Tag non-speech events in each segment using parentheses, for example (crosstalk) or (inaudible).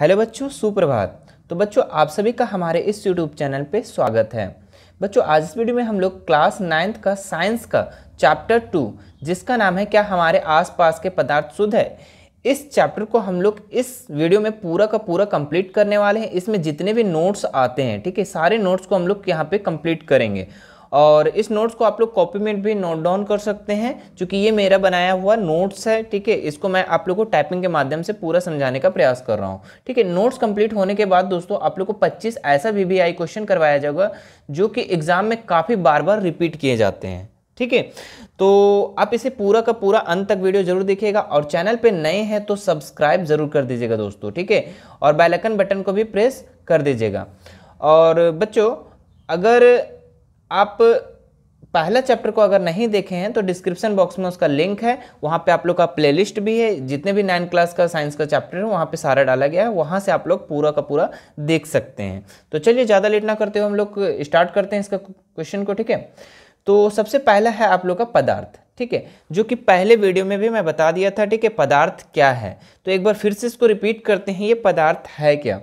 Hello बच्चों सुप्रभात तो बच्चों आप सभी का हमारे इस यूट्यूब चैनल पे स्वागत है बच्चों आज इस वीडियो में हम लोग क्लास नाइन्थ का साइंस का चैप्टर टू जिसका नाम है क्या हमारे आसपास के पदार्थ शुद्ध है इस चैप्टर को हम लोग इस वीडियो में पूरा का पूरा कंप्लीट करने वाले हैं इसमें जितने भी नोट्स आते हैं ठीक है सारे नोट्स को हम लोग यहाँ पर कंप्लीट करेंगे और इस नोट्स को आप लोग कॉपी में भी नोट डाउन कर सकते हैं चूँकि ये मेरा बनाया हुआ नोट्स है ठीक है इसको मैं आप लोग को टाइपिंग के माध्यम से पूरा समझाने का प्रयास कर रहा हूँ ठीक है नोट्स कंप्लीट होने के बाद दोस्तों आप लोग को पच्चीस ऐसा वी क्वेश्चन करवाया जाएगा जो कि एग्ज़ाम में काफ़ी बार बार रिपीट किए जाते हैं ठीक है तो आप इसे पूरा का पूरा अंत तक वीडियो जरूर देखिएगा और चैनल पर नए हैं तो सब्सक्राइब जरूर कर दीजिएगा दोस्तों ठीक है और बैलकन बटन को भी प्रेस कर दीजिएगा और बच्चों अगर आप पहला चैप्टर को अगर नहीं देखे हैं तो डिस्क्रिप्शन बॉक्स में उसका लिंक है वहाँ पे आप लोग का प्लेलिस्ट भी है जितने भी नाइन क्लास का साइंस का चैप्टर है वहाँ पे सारा डाला गया है वहाँ से आप लोग पूरा का पूरा देख सकते हैं तो चलिए ज़्यादा लेट ना करते हुए हम लोग स्टार्ट करते हैं इसका क्वेश्चन को ठीक है तो सबसे पहला है आप लोग का पदार्थ ठीक है जो कि पहले वीडियो में भी मैं बता दिया था ठीक है पदार्थ क्या है तो एक बार फिर से इसको रिपीट करते हैं ये पदार्थ है क्या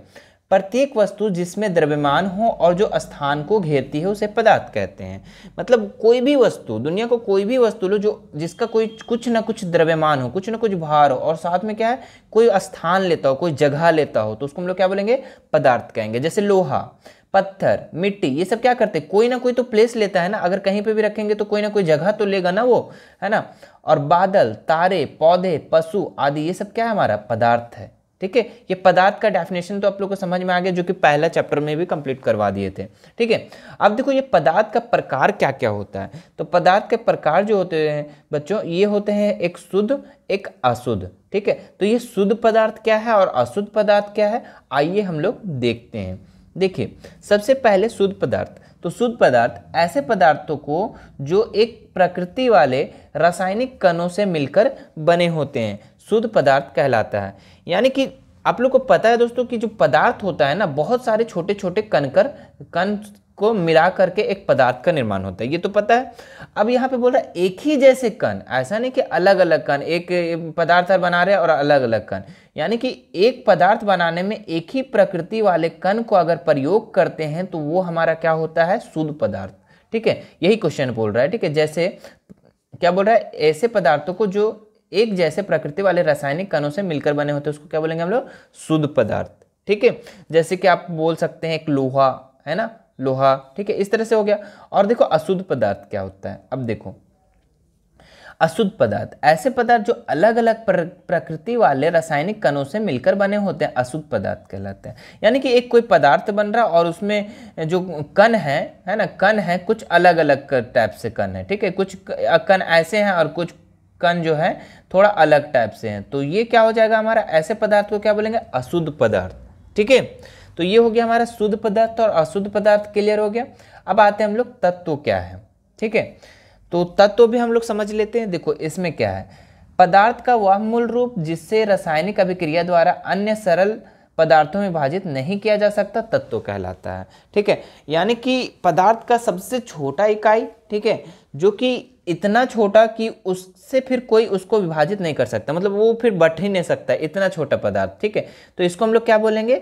प्रत्येक वस्तु जिसमें द्रव्यमान हो और जो स्थान को घेरती है उसे पदार्थ कहते हैं मतलब कोई भी वस्तु दुनिया को कोई भी वस्तु लो जो जिसका कोई कुछ ना कुछ द्रव्यमान हो कुछ ना कुछ भार हो और साथ में क्या है कोई स्थान लेता हो कोई जगह लेता हो तो उसको हम लोग क्या बोलेंगे पदार्थ कहेंगे जैसे लोहा पत्थर मिट्टी ये सब क्या करते हैं कोई ना कोई तो प्लेस लेता है ना अगर कहीं पे भी रखेंगे तो कोई ना कोई जगह तो लेगा ना वो है ना और बादल तारे पौधे पशु आदि ये सब क्या है हमारा पदार्थ है ठीक है ये पदार्थ का डेफिनेशन तो आप लोग को समझ में आ गया जो कि पहला चैप्टर में भी कंप्लीट करवा दिए थे ठीक है अब देखो ये पदार्थ का प्रकार क्या क्या होता है तो पदार्थ के प्रकार जो होते हैं बच्चों ये होते हैं एक शुद्ध एक अशुद्ध ठीक है तो ये शुद्ध पदार्थ क्या है और अशुद्ध पदार्थ क्या है आइए हम लोग देखते हैं देखिए सबसे पहले शुद्ध पदार्थ तो शुद्ध पदार्थ ऐसे पदार्थों को जो एक प्रकृति वाले रासायनिक कणों से मिलकर बने होते हैं शुद्ध पदार्थ कहलाता है यानी कि आप लोग को पता है दोस्तों कि जो पदार्थ होता है ना बहुत सारे छोटे छोटे कनकर कन को मिला करके एक पदार्थ का निर्माण होता है ये तो पता है अब यहाँ पे बोल रहा है एक ही जैसे कण ऐसा नहीं कि अलग अलग कण एक पदार्थ बना रहे हैं और अलग अलग कण यानी कि एक पदार्थ बनाने में एक ही प्रकृति वाले कण को अगर प्रयोग करते हैं तो वो हमारा क्या होता है शुद्ध पदार्थ ठीक है यही क्वेश्चन बोल रहा है ठीक है जैसे क्या बोल रहा है ऐसे पदार्थों को जो एक जैसे प्रकृति वाले रासायनिक कणों से मिलकर बने होते हैं उसको क्या बोलेंगे हम लोग शुद्ध पदार्थ ठीक है जैसे कि आप बोल सकते हैं एक लोहा है ना लोहा ठीक है इस तरह से हो गया और देखो अशुद्ध पदार्थ क्या होता है अब देखो अशुद्ध पदार्थ ऐसे पदार्थ जो अलग अलग प्रकृति वाले रासायनिक कणों से मिलकर बने होते हैं अशुद्ध पदार्थ कहलाते हैं यानी कि एक कोई पदार्थ बन रहा और उसमें जो कण है है ना कण है कुछ अलग अलग टाइप से कण है ठीक है कुछ कण ऐसे हैं और कुछ कण जो है थोड़ा अलग टाइप से हैं तो ये क्या हो जाएगा हमारा ऐसे पदार्थ को क्या बोलेंगे अशुद्ध पदार्थ ठीक है तो ये हो गया हमारा शुद्ध पदार्थ और अशुद्ध पदार्थ क्लियर हो गया अब आते हैं हम लोग तत्व क्या है ठीक है तो तत्व भी हम लोग समझ लेते हैं देखो इसमें क्या है पदार्थ का वह मूल रूप जिससे रासायनिक अभिक्रिया द्वारा अन्य सरल पदार्थों में विभाजित नहीं किया जा सकता तत्व कहलाता है ठीक है यानी कि पदार्थ का सबसे छोटा इकाई ठीक है जो कि इतना छोटा कि उससे फिर कोई उसको विभाजित नहीं कर सकता मतलब वो फिर बट ही नहीं सकता इतना छोटा पदार्थ ठीक है तो इसको हम लोग क्या बोलेंगे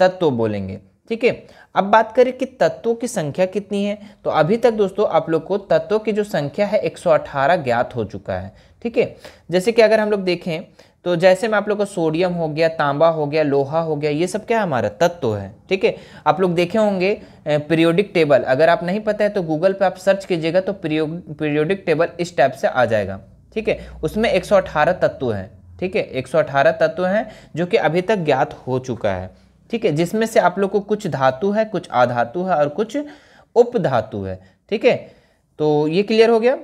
तत्व बोलेंगे ठीक है अब बात करें कि तत्वों की संख्या कितनी है तो अभी तक दोस्तों आप लोग को तत्वों की जो संख्या है 118 ज्ञात हो चुका है ठीक है जैसे कि अगर हम लोग देखें तो जैसे मैं आप लोग को सोडियम हो गया तांबा हो गया लोहा हो गया ये सब क्या है हमारा तत्व है ठीक है आप लोग देखे होंगे पीरियोडिक टेबल अगर आप नहीं पता है तो गूगल पे आप सर्च कीजिएगा तो पीरियोडिक टेबल इस टाइप से आ जाएगा ठीक है उसमें 118 तत्व हैं ठीक है 118 तत्व हैं जो कि अभी तक ज्ञात हो चुका है ठीक है जिसमें से आप लोग को कुछ धातु है कुछ आधातु है और कुछ उप है ठीक है तो ये क्लियर हो गया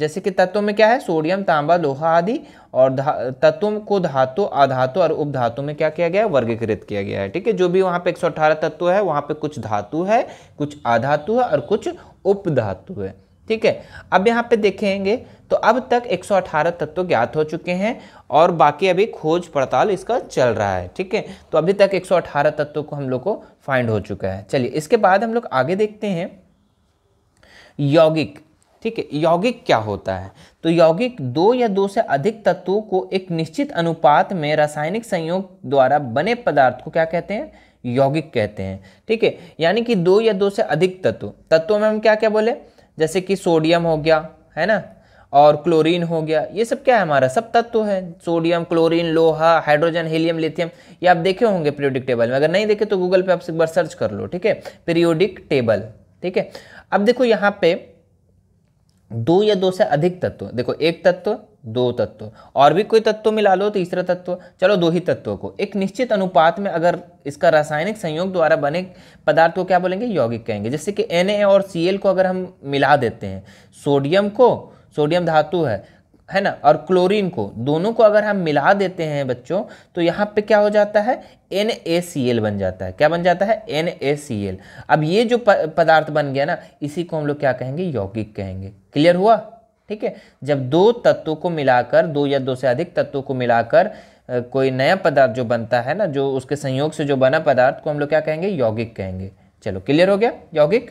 जैसे कि तत्वों में क्या है सोडियम तांबा लोहा आदि और तत्वों को धातु आधातु और उपधातु में क्या किया गया वर्गीकृत किया गया है ठीक है जो भी वहाँ पे 118 तत्व है वहाँ पे कुछ धातु है कुछ आधातु है और कुछ उपधातु है ठीक है अब यहाँ पे देखेंगे तो अब तक 118 तत्व ज्ञात हो चुके हैं और बाकी अभी खोज पड़ताल इसका चल रहा है ठीक है तो अभी तक 118 तत्व को हम लोग को फाइंड हो चुका है चलिए इसके बाद हम लोग आगे देखते हैं यौगिक ठीक है यौगिक क्या होता है तो यौगिक दो या दो से अधिक तत्वों को एक निश्चित अनुपात में रासायनिक संयोग द्वारा बने पदार्थ को क्या कहते हैं यौगिक कहते हैं ठीक है यानी कि दो या दो से अधिक तत्व तत्वों में हम क्या क्या बोले जैसे कि सोडियम हो गया है ना और क्लोरीन हो गया ये सब क्या है हमारा सब तत्व है सोडियम क्लोरीन लोहा हाइड्रोजन हीलियम लिथियम ये आप देखे होंगे पीरियोडिक टेबल में अगर नहीं देखे तो गूगल पे आप एक बार सर्च कर लो ठीक है पीरियोडिक टेबल ठीक है अब देखो यहाँ पे दो या दो से अधिक तत्व देखो एक तत्व दो तत्व और भी कोई तत्व मिला लो तीसरा तत्व चलो दो ही तत्वों को एक निश्चित अनुपात में अगर इसका रासायनिक संयोग द्वारा बने पदार्थ को क्या बोलेंगे यौगिक कहेंगे जैसे कि एन और सी को अगर हम मिला देते हैं सोडियम को सोडियम धातु है है ना और क्लोरीन को दोनों को अगर हम मिला देते हैं बच्चों तो यहाँ पे क्या हो जाता है एन बन जाता है क्या बन जाता है एन अब ये जो पदार्थ बन गया ना इसी को हम लोग क्या कहेंगे यौगिक कहेंगे क्लियर हुआ ठीक है जब दो तत्वों को मिलाकर दो या दो से अधिक तत्वों को मिलाकर कोई नया पदार्थ जो बनता है ना जो उसके संयोग से जो बना पदार्थ को हम लोग क्या कहेंगे यौगिक कहेंगे चलो क्लियर हो गया यौगिक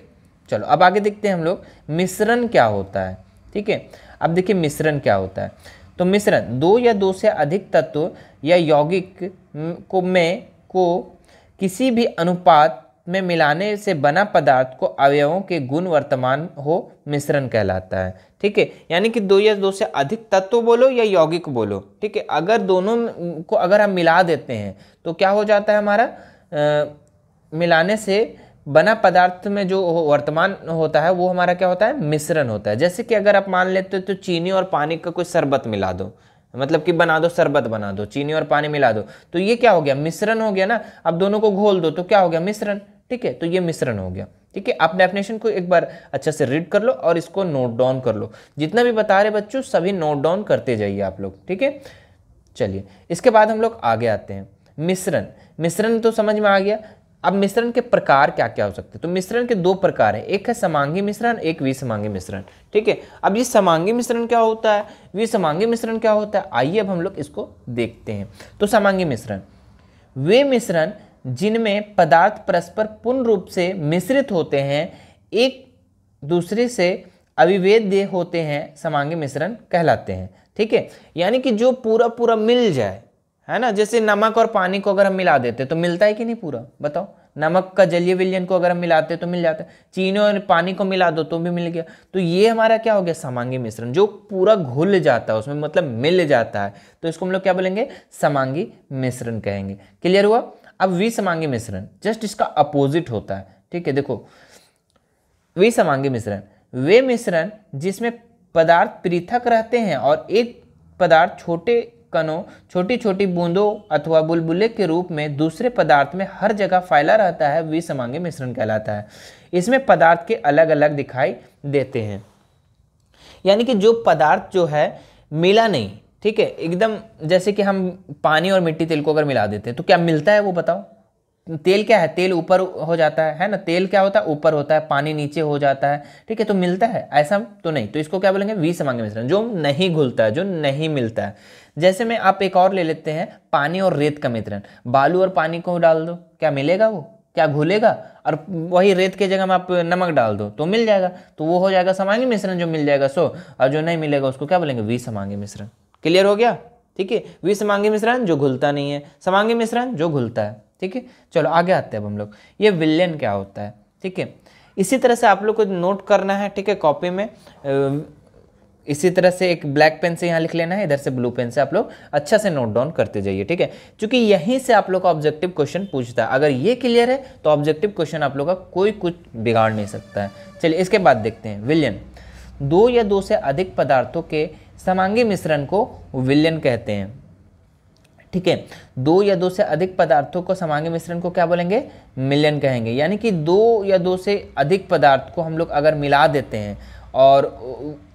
चलो अब आगे देखते हैं हम लोग मिश्रण क्या होता है ठीक है अब देखिए मिश्रण क्या होता है तो मिश्रण दो या दो से अधिक तत्व या यौगिक को में को किसी भी अनुपात में मिलाने से बना पदार्थ को अवयवों के गुण वर्तमान हो मिश्रण कहलाता है ठीक है यानी कि दो या दो से अधिक तत्व बोलो या यौगिक बोलो ठीक है अगर दोनों को अगर हम मिला देते हैं तो क्या हो जाता है हमारा आ, मिलाने से बना पदार्थ में जो वर्तमान होता है वो हमारा क्या होता है मिश्रण होता है जैसे कि अगर आप मान लेते हो तो चीनी और पानी का कोई शरबत मिला दो मतलब कि बना दो शरबत बना दो चीनी और पानी मिला दो तो ये क्या हो गया मिश्रण हो गया ना अब दोनों को घोल दो तो क्या हो गया मिश्रण ठीक है तो ये मिश्रण हो गया ठीक है आप डेफिनेशन को एक बार अच्छे से रीड कर लो और इसको नोट डाउन कर लो जितना भी बता रहे बच्चों सभी नोट डाउन करते जाइए आप लोग ठीक है चलिए इसके बाद हम लोग आगे आते हैं मिश्रण मिश्रण तो समझ में आ गया अब मिश्रण के प्रकार क्या क्या हो सकते हैं तो मिश्रण के दो प्रकार हैं एक है समांगी मिश्रण एक विसमांगी मिश्रण ठीक है अब ये समांगी मिश्रण क्या होता है विसमांगी मिश्रण क्या होता है आइए अब हम लोग इसको देखते हैं तो समांगी मिश्रण वे मिश्रण जिनमें पदार्थ परस्पर पूर्ण रूप से मिश्रित होते हैं एक दूसरे से अविवेद्य होते हैं समांगी मिश्रण कहलाते हैं ठीक है यानी कि जो पूरा पूरा मिल जाए है ना जैसे नमक और पानी को अगर हम मिला देते तो मिलता है कि नहीं पूरा बताओ नमक का जलीय विलयन को अगर हम मिलाते तो मिल जाता है चीनी और पानी को मिला दो तो भी मिल गया तो ये हमारा क्या हो गया समांगी मिश्रण जो पूरा घुल जाता है उसमें मतलब मिल जाता है तो इसको हम लोग क्या बोलेंगे समांगी मिश्रण कहेंगे क्लियर हुआ अब विसमांगी मिश्रण जस्ट इसका अपोजिट होता है ठीक है देखो विसमांगी मिश्रण वे मिश्रण जिसमें पदार्थ पृथक रहते हैं और एक पदार्थ छोटे कणों छोटी छोटी बूंदों अथवा बुलबुले के रूप में दूसरे पदार्थ में हर जगह फैला रहता है विसमांगी मिश्रण कहलाता है इसमें पदार्थ के अलग अलग दिखाई देते हैं यानी कि जो पदार्थ जो है मिला नहीं ठीक है एकदम जैसे कि हम पानी और मिट्टी तेल को अगर मिला देते हैं तो क्या मिलता है वो बताओ तेल क्या है तेल ऊपर हो जाता है है ना तेल क्या होता है ऊपर होता है पानी नीचे हो जाता है ठीक है तो मिलता है ऐसा तो नहीं तो इसको क्या बोलेंगे विसमांग मिश्रण जो नहीं घुलता है जो नहीं मिलता है जैसे में आप एक और ले लेते हैं पानी और रेत का मित्रण बालू और पानी को डाल दो क्या मिलेगा वो क्या घुलेगा और वही रेत के जगह में आप नमक डाल दो तो मिल जाएगा तो वो हो जाएगा समांगी मिश्रण जो मिल जाएगा सो और जो नहीं मिलेगा उसको क्या बोलेंगे वी समांगी मिश्रण क्लियर हो गया ठीक है वी समांगी मिश्रण जो घुलता नहीं है समांगी मिश्रण जो घुलता है ठीक है चलो आगे आते हैं अब हम लोग ये विलयन क्या होता है ठीक है इसी तरह से आप लोग को नोट करना है ठीक है कॉपी में इसी तरह से एक ब्लैक पेन से यहाँ लिख लेना है इधर से ब्लू पेन से आप लोग अच्छा से नोट डाउन करते जाइए ठीक है क्योंकि यहीं से आप लोग का ऑब्जेक्टिव क्वेश्चन पूछता है अगर ये क्लियर है तो ऑब्जेक्टिव क्वेश्चन आप लोग का कोई कुछ बिगाड़ नहीं सकता है चलिए इसके बाद देखते हैं विलियन दो या दो से अधिक पदार्थों के समांगी मिश्रण को विलियन कहते हैं ठीक है दो या दो से अधिक पदार्थों को समांगी मिश्रण को क्या बोलेंगे मिलियन कहेंगे यानी कि दो या दो से अधिक पदार्थ को हम लोग अगर मिला देते हैं और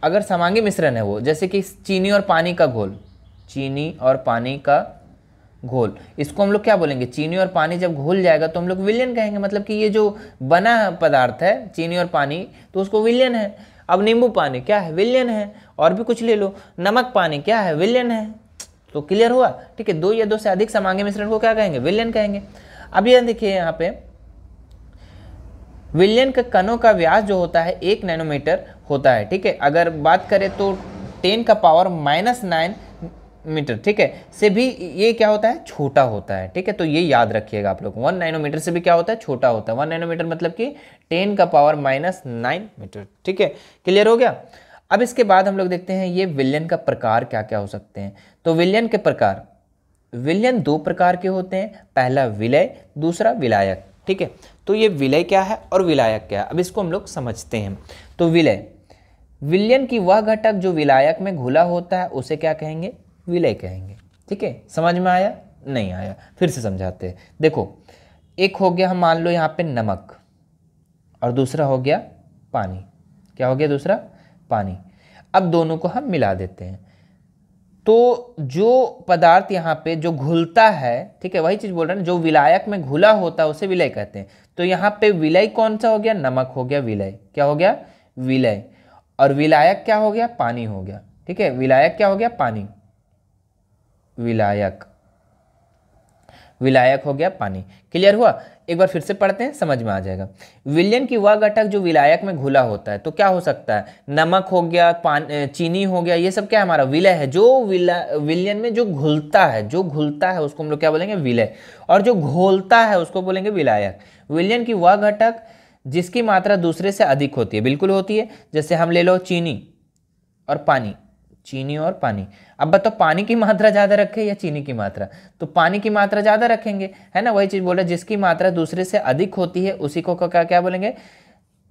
अगर समांगी मिश्रण है वो जैसे कि चीनी और पानी का घोल चीनी और पानी का घोल इसको हम लोग क्या बोलेंगे चीनी और पानी जब घोल जाएगा तो हम लोग विलियन कहेंगे मतलब कि ये जो बना पदार्थ है चीनी और पानी तो उसको विलियन है अब नींबू पानी क्या है विलियन है और भी कुछ ले लो नमक पानी क्या है विलियन है तो क्लियर हुआ ठीक है दो या दो से अधिक समांगी मिश्रण को क्या कहेंगे विलियन कहेंगे अब यह देखिए यहाँ पे विलियन के कणों का व्यास जो होता है एक नैनोमीटर होता है ठीक है अगर बात करें तो टेन का पावर माइनस नाइन मीटर ठीक है से भी ये क्या होता है छोटा होता है ठीक है तो ये याद रखिएगा आप लोग वन नाइनोमीटर से भी क्या होता है छोटा होता है वन नाइनोमीटर मतलब कि टेन का पावर माइनस नाइन मीटर ठीक है क्लियर हो गया अब इसके बाद हम लोग देखते हैं ये विलियन का प्रकार क्या क्या हो सकते हैं तो विलियन के प्रकार विलियन दो प्रकार के होते हैं पहला विलय दूसरा विलायक ठीक है तो ये विलय क्या है और विलायक क्या है अब इसको हम लोग समझते हैं तो विलय विलयन की वह घटक जो विलायक में घुला होता है उसे क्या कहेंगे विलय कहेंगे ठीक है समझ में आया नहीं आया फिर से समझाते हैं देखो एक हो गया हम मान लो यहाँ पे नमक और दूसरा हो गया पानी क्या हो गया दूसरा पानी अब दोनों को हम मिला देते हैं तो जो पदार्थ यहाँ पे जो घुलता है ठीक है वही चीज़ बोल रहे हैं जो विलायक में घुला होता है उसे विलय कहते हैं तो यहाँ पे विलय कौन सा हो गया नमक हो गया विलय क्या हो गया विलय और विलायक क्या हो गया पानी हो गया ठीक है विलायक क्या हो गया पानी विलायक विलायक हो गया पानी क्लियर हुआ एक बार फिर से पढ़ते हैं समझ में आ जाएगा विलियन की वह घटक जो विलायक में घुला होता है तो क्या हो सकता है नमक हो गया पान चीनी हो गया ये सब क्या है हमारा विलय है जो विला विलियन में जो घुलता है जो घुलता है उसको हम लोग क्या बोलेंगे विलय और जो घोलता है उसको बोलेंगे विलायक विलियन की वह घटक जिसकी मात्रा दूसरे से अधिक होती है बिल्कुल होती है जैसे हम ले लो चीनी और पानी चीनी और पानी अब बताओ पानी की मात्रा ज़्यादा रखें या चीनी की मात्रा तो पानी की मात्रा ज़्यादा रखेंगे है ना वही चीज़ बोल रहे जिसकी मात्रा दूसरे से अधिक होती है उसी को क्या क्या बोलेंगे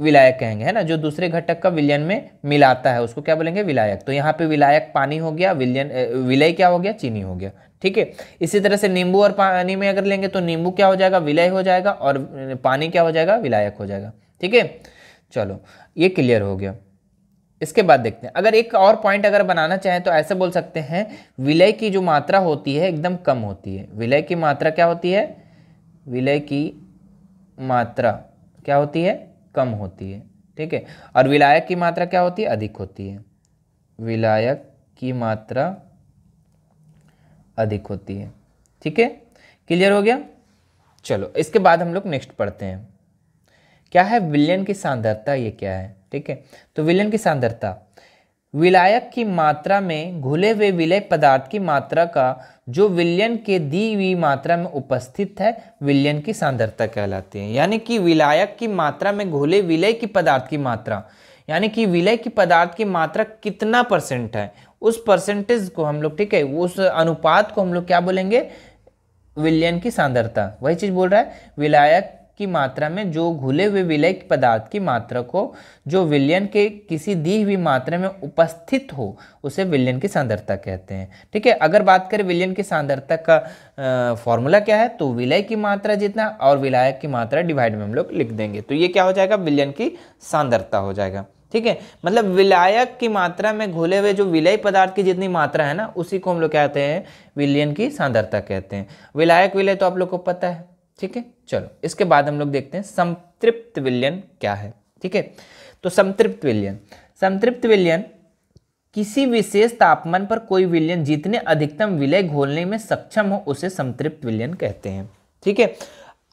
विलायक कहेंगे है ना जो दूसरे घटक का विलयन में मिलाता है उसको क्या बोलेंगे विलायक तो यहाँ पे विलायक पानी हो गया विलयन विलय क्या हो गया चीनी हो गया ठीक है इसी तरह से नींबू और पानी में अगर लेंगे तो नींबू क्या हो जाएगा विलय हो जाएगा और पानी क्या हो जाएगा विलायक हो जाएगा ठीक है चलो ये क्लियर हो गया इसके बाद देखते हैं अगर एक और पॉइंट अगर बनाना चाहें तो ऐसे बोल सकते हैं विलय की जो मात्रा होती है एकदम कम होती है विलय की मात्रा क्या होती है विलय की मात्रा क्या होती है कम होती है ठीक है और विलायक की मात्रा क्या होती है अधिक होती है विलायक की मात्रा अधिक होती है ठीक है क्लियर हो गया चलो इसके बाद हम लोग नेक्स्ट पढ़ते हैं क्या है विलयन की सांद्रता ये क्या है ठीक है तो विलयन की सांद्रता विलायक की मात्रा में घुले हुए विलय पदार्थ की मात्रा का जो विलयन के दी हुई मात्रा में उपस्थित है विलयन की सांद्रता कहलाती है यानी कि विलायक की मात्रा में घुले विलय की पदार्थ की मात्रा यानी कि विलय की पदार्थ की मात्रा कितना परसेंट है उस परसेंटेज को हम लोग ठीक है उस अनुपात को हम लोग क्या बोलेंगे विलयन की सांद्रता वही चीज़ बोल रहा है विलायक की मात्रा में जो घुले हुए विलय पदार्थ की मात्रा को जो विलयन के किसी दी हुई मात्रा में उपस्थित हो उसे विलयन की सांद्रता कहते हैं ठीक है अगर बात करें विलयन की सांद्रता का फॉर्मूला क्या है तो विलय की मात्रा जितना और विलायक की मात्रा डिवाइड में हम लोग लिख देंगे तो ये क्या हो जाएगा विलयन की सांद्रता हो जाएगा ठीक है मतलब विलायक की मात्रा में घुले हुए जो विलय पदार्थ की जितनी मात्रा है ना उसी को हम लोग कहते हैं विलयन की सांद्रता कहते हैं विलायक विलय तो आप लोग को पता है ठीक है चलो इसके बाद हम लोग देखते हैं संतृप्त विलयन क्या है ठीक है तो संतृप्त विलयन संतृप्त विलयन किसी विशेष तापमान पर कोई विलयन जितने अधिकतम विलय घोलने में सक्षम हो उसे संतृप्त विलयन कहते हैं ठीक है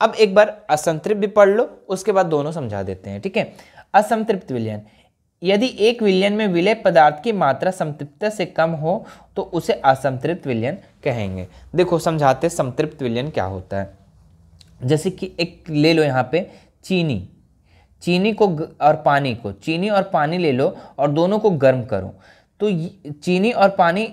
अब एक बार असंतृप्त भी पढ़ लो उसके बाद दोनों समझा देते हैं ठीक है असंतृप्त विलयन यदि एक विलयन में विलय पदार्थ की मात्रा संतृप्त से कम हो तो उसे असंतृप्त विलयन कहेंगे देखो समझाते संतृप्त विलयन क्या होता है जैसे कि एक ले लो यहाँ पे चीनी चीनी को और पानी को चीनी और पानी ले लो और दोनों को गर्म करो तो चीनी और पानी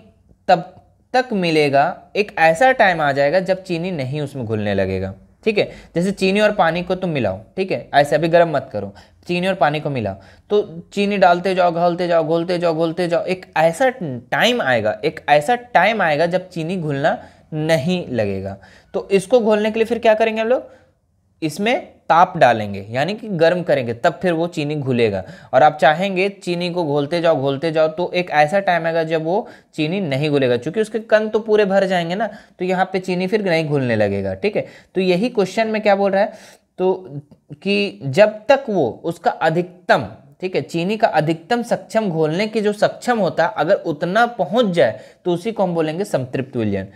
तब तक मिलेगा एक ऐसा टाइम आ जाएगा जब चीनी नहीं उसमें घुलने लगेगा ठीक है जैसे चीनी और पानी को तुम मिलाओ ठीक है ऐसे अभी गर्म मत करो चीनी और पानी को मिलाओ तो चीनी डालते जाओ घोलते जाओ घोलते जाओ घोलते जाओ एक ऐसा टाइम आएगा एक ऐसा टाइम आएगा जब चीनी घुलना नहीं लगेगा तो इसको घोलने के लिए फिर क्या करेंगे हम लोग इसमें ताप डालेंगे यानी कि गर्म करेंगे तब फिर वो चीनी घुलेगा और आप चाहेंगे चीनी को घोलते जाओ घोलते जाओ तो एक ऐसा टाइम आएगा जब वो चीनी नहीं घुलेगा क्योंकि उसके कन तो पूरे भर जाएंगे ना तो यहाँ पे चीनी फिर नहीं घुलने लगेगा ठीक है तो यही क्वेश्चन में क्या बोल रहा है तो कि जब तक वो उसका अधिकतम ठीक है चीनी का अधिकतम सक्षम घोलने की जो सक्षम होता है अगर उतना पहुंच जाए तो उसी को हम बोलेंगे संतृप्त विलयन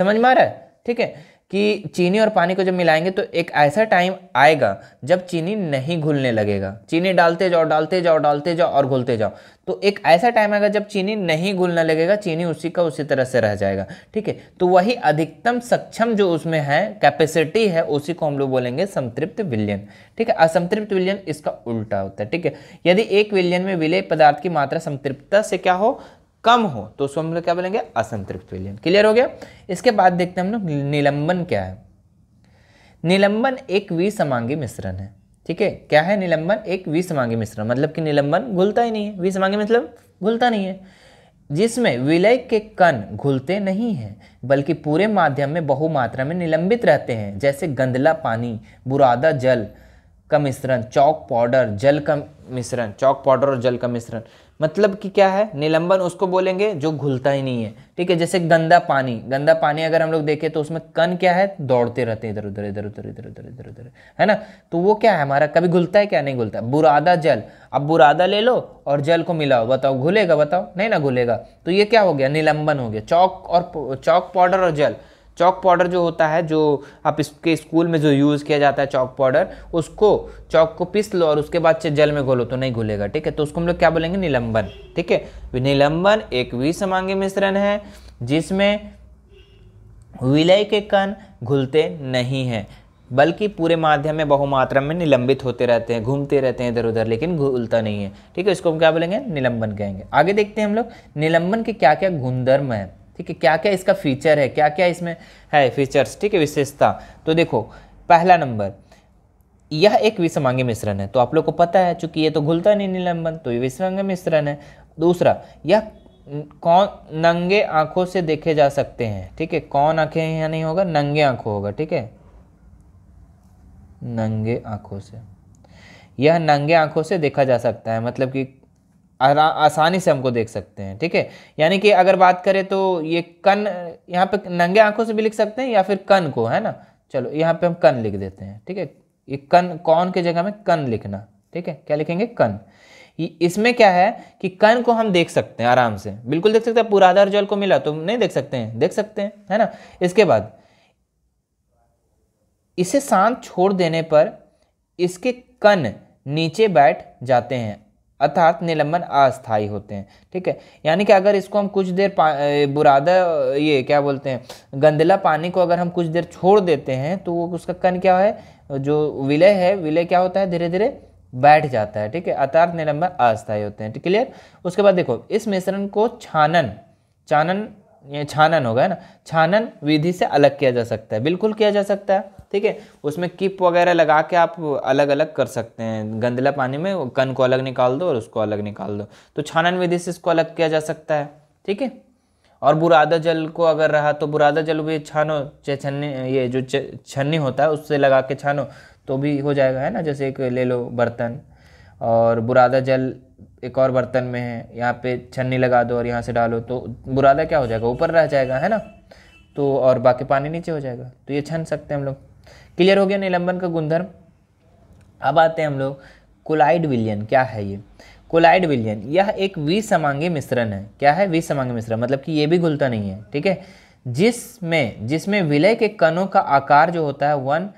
समझ में आ रहा है ठीक है कि चीनी और पानी को जब मिलाएंगे तो एक ऐसा टाइम आएगा जब चीनी नहीं घुलने लगेगा चीनी डालते जाओ डालते जाओ डालते जाओ और घुलते जाओ तो एक ऐसा टाइम आएगा जब चीनी नहीं घुलने लगेगा चीनी उसी का उसी तरह से रह जाएगा ठीक है तो वही अधिकतम सक्षम जो उसमें है कैपेसिटी है उसी को हम लोग बोलेंगे संतृप्त विलयन ठीक है असंतृप्त विलयन इसका उल्टा होता है ठीक है यदि एक विलयन में विलय पदार्थ की मात्रा संतृप्तता से क्या हो कम हो तो उसको हम लोग क्या बोलेंगे असंतृप्त विलयन क्लियर हो गया इसके बाद देखते हैं हम लोग निलंबन क्या है निलंबन एक विसमांगी मिश्रण है ठीक है क्या है निलंबन एक विसमांगी मिश्रण मतलब कि निलंबन घुलता ही नहीं है विसमांगी मतलब घुलता नहीं है जिसमें विलय के कण घुलते नहीं हैं बल्कि पूरे माध्यम में बहु मात्रा में निलंबित रहते हैं जैसे गंदला पानी बुरादा जल का मिश्रण चौक पाउडर जल का मिश्रण चौक पाउडर और जल का मिश्रण मतलब कि क्या है निलंबन उसको बोलेंगे जो घुलता ही नहीं है ठीक है जैसे गंदा पानी गंदा पानी अगर हम लोग देखें तो उसमें कण क्या है दौड़ते रहते हैं इधर उधर इधर उधर इधर उधर इधर उधर है ना तो वो क्या है हमारा कभी घुलता है क्या नहीं घुलता बुरादा जल अब बुरादा ले लो और जल को मिलाओ बताओ घुलेगा बताओ नहीं ना घुलेगा तो ये क्या हो गया निलंबन हो गया चौक और चौक पाउडर और जल चौक पाउडर जो होता है जो आप इसके स्कूल में जो यूज़ किया जाता है चौक पाउडर उसको चौक को पीस लो और उसके बाद जल में घोलो तो नहीं घुलेगा ठीक है तो उसको हम लोग क्या बोलेंगे निलंबन ठीक है निलंबन एक विषमांगी मिश्रण है जिसमें विलय के कण घुलते नहीं हैं बल्कि पूरे माध्यम में बहुमात्रा में निलंबित होते रहते हैं घूमते रहते हैं इधर उधर लेकिन घुलता नहीं है ठीक है इसको हम क्या बोलेंगे निलंबन कहेंगे आगे देखते हैं हम लोग निलंबन के क्या क्या गुणधर्म है ठीक है क्या क्या इसका फीचर है क्या क्या इसमें है फीचर्स ठीक है विशेषता तो देखो पहला नंबर यह एक विषमांगी मिश्रण है तो आप लोग को पता है चूंकि ये तो घुलता नहीं निलंबन तो ये विषमांगी मिश्रण है दूसरा यह कौन नंगे आंखों से देखे जा सकते हैं ठीक है कौन आंखें यहाँ नहीं होगा नंगे आंखों होगा ठीक है नंगे आंखों से यह नंगे आंखों से देखा जा सकता है मतलब कि आसानी से हमको देख सकते हैं ठीक है यानी कि अगर बात करें तो ये कन यहाँ पे नंगे आंखों से भी लिख सकते हैं या फिर कन को है ना चलो यहाँ पे हम कन लिख देते हैं ठीक है ये कन कौन के जगह में कन लिखना ठीक है क्या लिखेंगे कन इसमें क्या है कि कन को हम देख सकते हैं आराम से बिल्कुल देख सकते हैं पूरा आधार जल को मिला तो नहीं देख सकते हैं देख सकते हैं है ना इसके बाद इसे शांत छोड़ देने पर इसके कन नीचे बैठ जाते हैं अर्थात निलंबन अस्थायी होते हैं ठीक है यानी कि अगर इसको हम कुछ देर बुरादा ये क्या बोलते हैं गंदला पानी को अगर हम कुछ देर छोड़ देते हैं तो वो उसका कण क्या है जो विलय है विलय क्या होता है धीरे धीरे बैठ जाता है ठीक है अर्थात निलंबन अस्थायी होते हैं क्लियर उसके बाद देखो इस मिश्रण को छानन चानन ये छानन होगा है ना छानन विधि से अलग किया जा सकता है बिल्कुल किया जा सकता है ठीक है उसमें किप वगैरह लगा के आप अलग अलग कर सकते हैं गंदला पानी में कन को अलग निकाल दो और उसको अलग निकाल दो तो छानन विधि से इसको अलग किया जा सकता है ठीक है और बुरादा जल को अगर रहा तो बुरादा जल भी छानो छन्नी ये जो छन्नी होता है उससे लगा के छानो तो भी हो जाएगा है ना जैसे एक ले लो बर्तन और बुरादा जल एक और बर्तन में है यहाँ पे छन्नी लगा दो और यहाँ से डालो तो बुरादा क्या हो जाएगा ऊपर रह जाएगा है ना तो और बाकी पानी नीचे हो जाएगा तो ये छन सकते हैं हम लोग क्लियर हो गया निलंबन का गुणधर्म अब आते हैं हम लोग कोलाइड विलियन क्या है ये कोलाइड विलियन यह एक विसमांगी मिश्रण है क्या है विसमांगी मिश्रण मतलब कि ये भी घुलता नहीं है ठीक है जिसमें जिसमें विलय के कणों का आकार जो होता है वन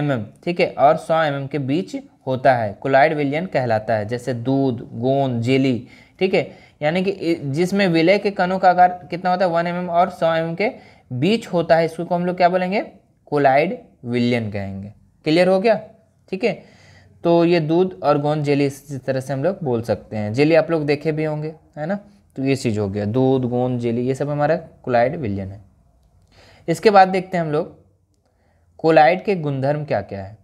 एम एम ठीक है और सौ एम mm के बीच होता है कोलाइड विलयन कहलाता है जैसे दूध गोंद जेली ठीक है यानी कि जिसमें विलय के कणों का आकार कितना होता है वन एम mm और सौ एम mm के बीच होता है इसको हम लोग क्या बोलेंगे कोलाइड विलयन कहेंगे क्लियर हो गया ठीक है तो ये दूध और गोंद जेली इस तरह से हम लोग बोल सकते हैं जेली आप लोग देखे भी होंगे है ना तो ये चीज़ हो गया दूध गोंद जेली ये सब हमारा कोलाइड विलयन है इसके बाद देखते हैं हम लोग कोलाइड के गुणधर्म क्या क्या है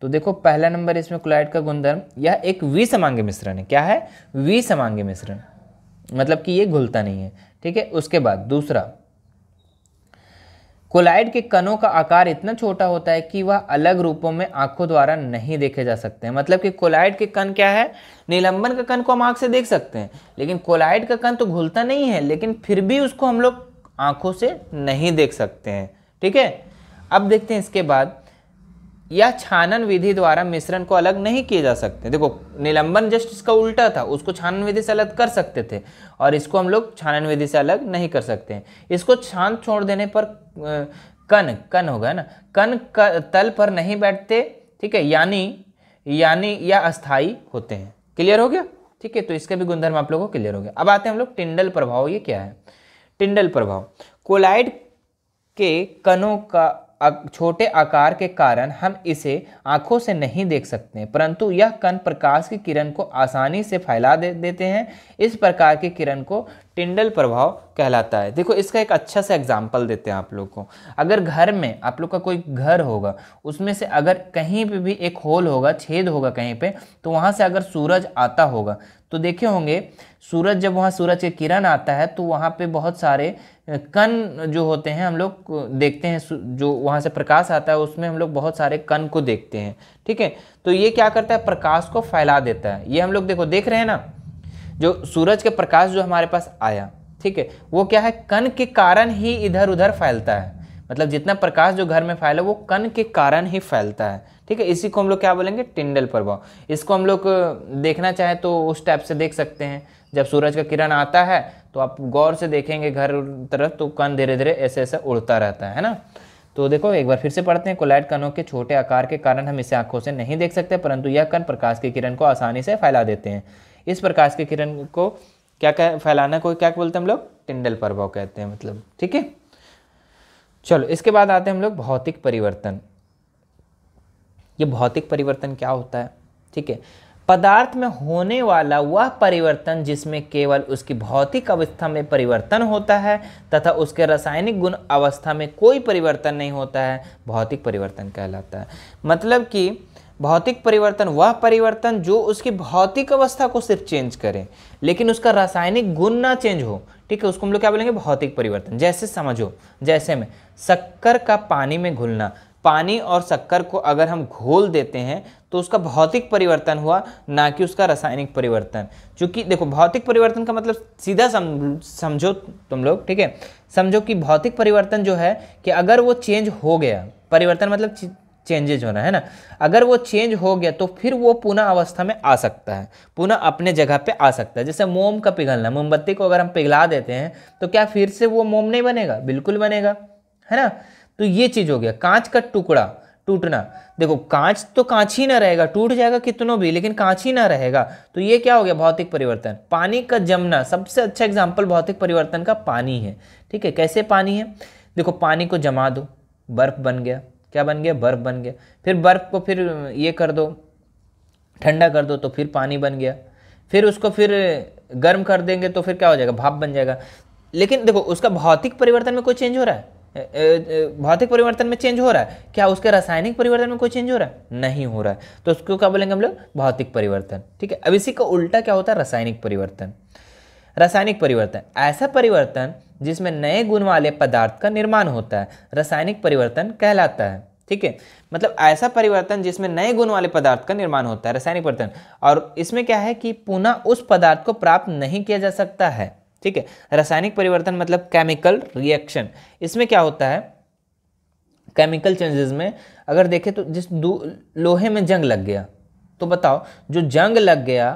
तो देखो पहला नंबर इसमें क्लोराइड का गुणधर्म यह एक विसमांगी मिश्रण है क्या है विसमांगी मिश्रण मतलब कि ये घुलता नहीं है ठीक है उसके बाद दूसरा कोलाइड के कणों का आकार इतना छोटा होता है कि वह अलग रूपों में आंखों द्वारा नहीं देखे जा सकते हैं मतलब कि कोलाइड के कण क्या है निलंबन का कण को हम आंख से देख सकते हैं लेकिन कोलाइड का कण तो घुलता नहीं है लेकिन फिर भी उसको हम लोग आंखों से नहीं देख सकते हैं ठीक है अब देखते हैं इसके बाद या छानन विधि द्वारा मिश्रण को अलग नहीं किए जा सकते देखो निलंबन जस्ट इसका उल्टा था उसको छानन विधि से अलग कर सकते थे और इसको हम लोग छानन विधि से अलग नहीं कर सकते हैं इसको छान छोड़ देने पर कन कन होगा ना कन तल पर नहीं बैठते ठीक है यानी यानी या अस्थाई होते हैं क्लियर हो गया ठीक है तो इसका भी गुणधर्म आप लोगों को क्लियर हो गया अब आते हैं हम लोग टिंडल प्रभाव ये क्या है टिंडल प्रभाव कोलाइड के कणों का छोटे आकार के कारण हम इसे आंखों से नहीं देख सकते परंतु यह कण प्रकाश की किरण को आसानी से फैला दे देते हैं इस प्रकार की किरण को टिंडल प्रभाव कहलाता है देखो इसका एक अच्छा सा एग्जाम्पल देते हैं आप लोग को अगर घर में आप लोग का कोई घर होगा उसमें से अगर कहीं पे भी एक होल होगा छेद होगा कहीं पे तो वहाँ से अगर सूरज आता होगा तो देखे होंगे सूरज जब वहाँ सूरज के किरण आता है तो वहाँ पे बहुत सारे कण जो होते हैं हम लोग देखते हैं जो वहाँ से प्रकाश आता है उसमें हम लोग बहुत सारे कण को देखते हैं ठीक है तो ये क्या करता है प्रकाश को फैला देता है ये हम लोग देखो देख रहे हैं ना जो सूरज के प्रकाश जो हमारे पास आया ठीक है वो क्या है कण के कारण ही इधर उधर फैलता है मतलब जितना प्रकाश जो घर में फैला वो कण के कारण ही फैलता है ठीक है इसी को हम लोग क्या बोलेंगे टिंडल प्रभाव इसको हम लोग देखना चाहें तो उस टाइप से देख सकते हैं जब सूरज का किरण आता है तो आप गौर से देखेंगे घर तरफ तो कण धीरे धीरे ऐसे ऐसे उड़ता रहता है ना तो देखो एक बार फिर से पढ़ते हैं कोलाइट कणों के छोटे आकार के कारण हम इसे आंखों से नहीं देख सकते परंतु यह कण प्रकाश की किरण को आसानी से फैला देते हैं इस प्रकाश की किरण को क्या कह फैलाना को क्या बोलते हैं हम लोग टिंडल प्रभाव कहते हैं मतलब ठीक है चलो इसके बाद आते हैं हम लोग भौतिक परिवर्तन ये भौतिक परिवर्तन क्या होता है ठीक है पदार्थ में होने वाला वह परिवर्तन जिसमें केवल उसकी भौतिक अवस्था में परिवर्तन होता है तथा उसके रासायनिक गुण अवस्था में कोई परिवर्तन नहीं होता है भौतिक परिवर्तन कहलाता है मतलब कि भौतिक परिवर्तन वह परिवर्तन जो उसकी भौतिक अवस्था को सिर्फ चेंज करे लेकिन उसका रासायनिक गुण ना चेंज हो ठीक है उसको हम लोग क्या बोलेंगे भौतिक परिवर्तन जैसे समझो जैसे में शक्कर का पानी में घुलना पानी और शक्कर को अगर हम घोल देते हैं तो उसका भौतिक परिवर्तन हुआ ना कि उसका रासायनिक परिवर्तन चूंकि देखो भौतिक परिवर्तन का मतलब सीधा सम समझो तुम लोग ठीक है समझो कि भौतिक परिवर्तन जो है कि अगर वो चेंज हो गया परिवर्तन मतलब चेंजेज होना है ना अगर वो चेंज हो गया तो फिर वो पुनः अवस्था में आ सकता है पुनः अपने जगह पे आ सकता है जैसे मोम का पिघलना मोमबत्ती को अगर हम पिघला देते हैं तो क्या फिर से वो मोम नहीं बनेगा बिल्कुल बनेगा है ना तो ये चीज़ हो गया कांच का टुकड़ा टूटना देखो कांच तो कांच ही ना रहेगा टूट जाएगा कितनों भी लेकिन कांच ही ना रहेगा तो ये क्या हो गया भौतिक परिवर्तन पानी का जमना सबसे अच्छा एग्जाम्पल भौतिक परिवर्तन का पानी है ठीक है कैसे पानी है देखो पानी को जमा दो बर्फ़ बन गया क्या बन गया बर्फ़ बन गया फिर बर्फ़ को फिर ये कर दो ठंडा कर दो तो फिर पानी बन गया फिर उसको फिर गर्म कर देंगे तो फिर क्या हो जाएगा भाप बन जाएगा लेकिन देखो उसका भौतिक परिवर्तन में कोई चेंज हो रहा है भौतिक परिवर्तन में चेंज हो रहा है क्या उसके रासायनिक परिवर्तन में कोई चेंज हो रहा है नहीं हो रहा है तो उसको क्या बोलेंगे हम लोग भौतिक परिवर्तन ठीक है अब इसी का उल्टा क्या होता है रासायनिक परिवर्तन रासायनिक परिवर्तन ऐसा परिवर्तन जिसमें नए गुण वाले पदार्थ का निर्माण होता है रासायनिक परिवर्तन कहलाता है ठीक है मतलब ऐसा परिवर्तन जिसमें नए गुण वाले पदार्थ का निर्माण होता है रासायनिक परिवर्तन और इसमें क्या है कि पुनः उस पदार्थ को प्राप्त नहीं किया जा सकता है ठीक है रासायनिक परिवर्तन मतलब केमिकल रिएक्शन इसमें क्या होता है केमिकल चेंजेस में अगर देखें तो जिस लोहे में जंग लग गया तो बताओ जो जंग लग गया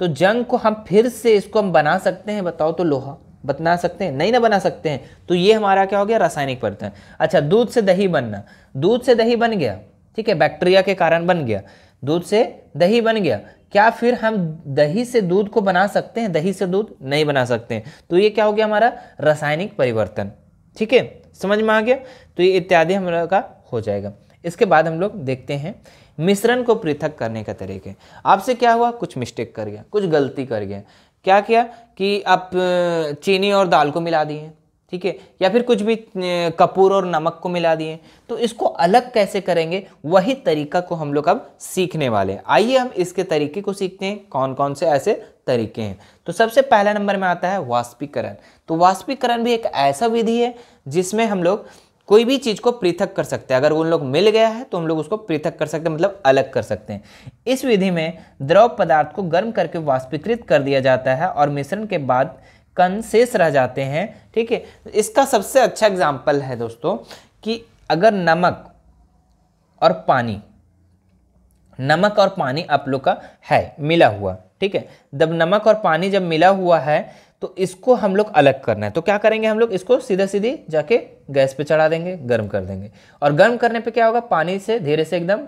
तो जंग को हम फिर से इसको हम बना सकते हैं बताओ तो लोहा बना सकते हैं नहीं ना बना सकते हैं तो ये हमारा क्या हो गया रासायनिक परिवर्तन अच्छा दूध से दही बनना दूध से दही बन गया ठीक है बैक्टीरिया के कारण बन गया दूध से दही बन गया क्या फिर हम दही से दूध को बना सकते हैं दही से दूध नहीं बना सकते हैं तो ये क्या हो गया हमारा रासायनिक परिवर्तन ठीक है समझ में आ गया तो ये इत्यादि हमारा का हो जाएगा इसके बाद हम लोग देखते हैं मिश्रण को पृथक करने का तरीके आपसे क्या हुआ कुछ मिस्टेक कर गया कुछ गलती कर गया क्या किया कि आप चीनी और दाल को मिला दिए ठीक है या फिर कुछ भी कपूर और नमक को मिला दिए तो इसको अलग कैसे करेंगे वही तरीका को हम लोग अब सीखने वाले हैं आइए हम इसके तरीके को सीखते हैं कौन कौन से ऐसे तरीके हैं तो सबसे पहला नंबर में आता है वाष्पीकरण तो वाष्पीकरण भी एक ऐसा विधि है जिसमें हम लोग कोई भी चीज़ को पृथक कर सकते हैं अगर उन लोग मिल गया है तो हम लोग उसको पृथक कर सकते हैं मतलब अलग कर सकते हैं इस विधि में द्रव पदार्थ को गर्म करके वाष्पीकृत कर दिया जाता है और मिश्रण के बाद कण शेष रह जाते हैं ठीक है इसका सबसे अच्छा एग्जाम्पल है दोस्तों कि अगर नमक और पानी नमक और पानी आप लोग का है मिला हुआ ठीक है जब नमक और पानी जब मिला हुआ है तो इसको हम लोग अलग करना है तो क्या करेंगे हम लोग इसको सीधा सीधी जाके गैस पे चढ़ा देंगे गर्म कर देंगे और गर्म करने पे क्या होगा पानी से धीरे से एकदम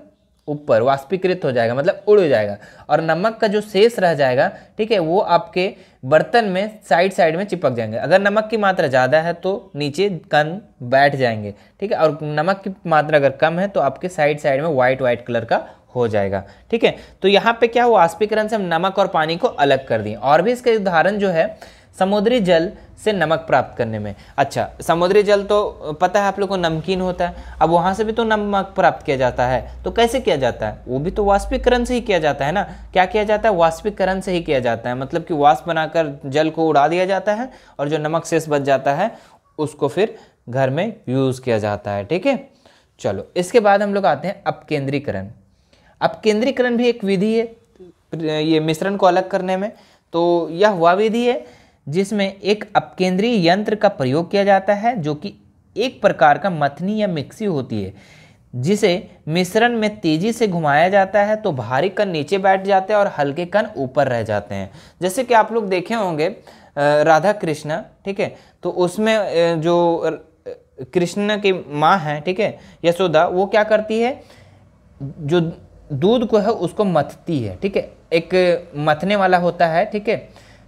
ऊपर वाष्पीकृत हो जाएगा मतलब उड़ जाएगा और नमक का जो शेष रह जाएगा ठीक है वो आपके बर्तन में साइड साइड में चिपक जाएंगे अगर नमक की मात्रा ज़्यादा है तो नीचे कन बैठ जाएंगे ठीक है और नमक की मात्रा अगर कम है तो आपके साइड साइड में वाइट वाइट कलर का हो जाएगा ठीक है तो यहाँ पे क्या हुआ वाष्पीकरण से हम नमक और पानी को अलग कर दिए और भी इसके उदाहरण जो है समुद्री जल से नमक प्राप्त करने में अच्छा समुद्री जल तो पता है आप लोग को नमकीन होता है अब वहाँ से भी तो नमक प्राप्त किया जाता है तो कैसे किया जाता है वो भी तो वाष्पीकरण से ही किया जाता है ना क्या किया जाता है वाष्पीकरण से ही किया जाता है मतलब कि वाष्प बनाकर जल को उड़ा दिया जाता है और जो नमक शेष बच जाता है उसको फिर घर में यूज़ किया जाता है ठीक है चलो इसके बाद हम लोग आते हैं अपकेंद्रीकरण अपकेंद्रीकरण भी एक विधि है ये मिश्रण को अलग करने में तो यह हुआ विधि है जिसमें एक अपकेंद्रीय यंत्र का प्रयोग किया जाता है जो कि एक प्रकार का मथनी या मिक्सी होती है जिसे मिश्रण में तेजी से घुमाया जाता है तो भारी कण नीचे बैठ जाते हैं और हल्के कण ऊपर रह जाते हैं जैसे कि आप लोग देखे होंगे राधा कृष्ण ठीक है तो उसमें जो कृष्ण की माँ है ठीक है यशोदा वो क्या करती है जो दूध को है उसको मथती है ठीक है एक मथने वाला होता है ठीक है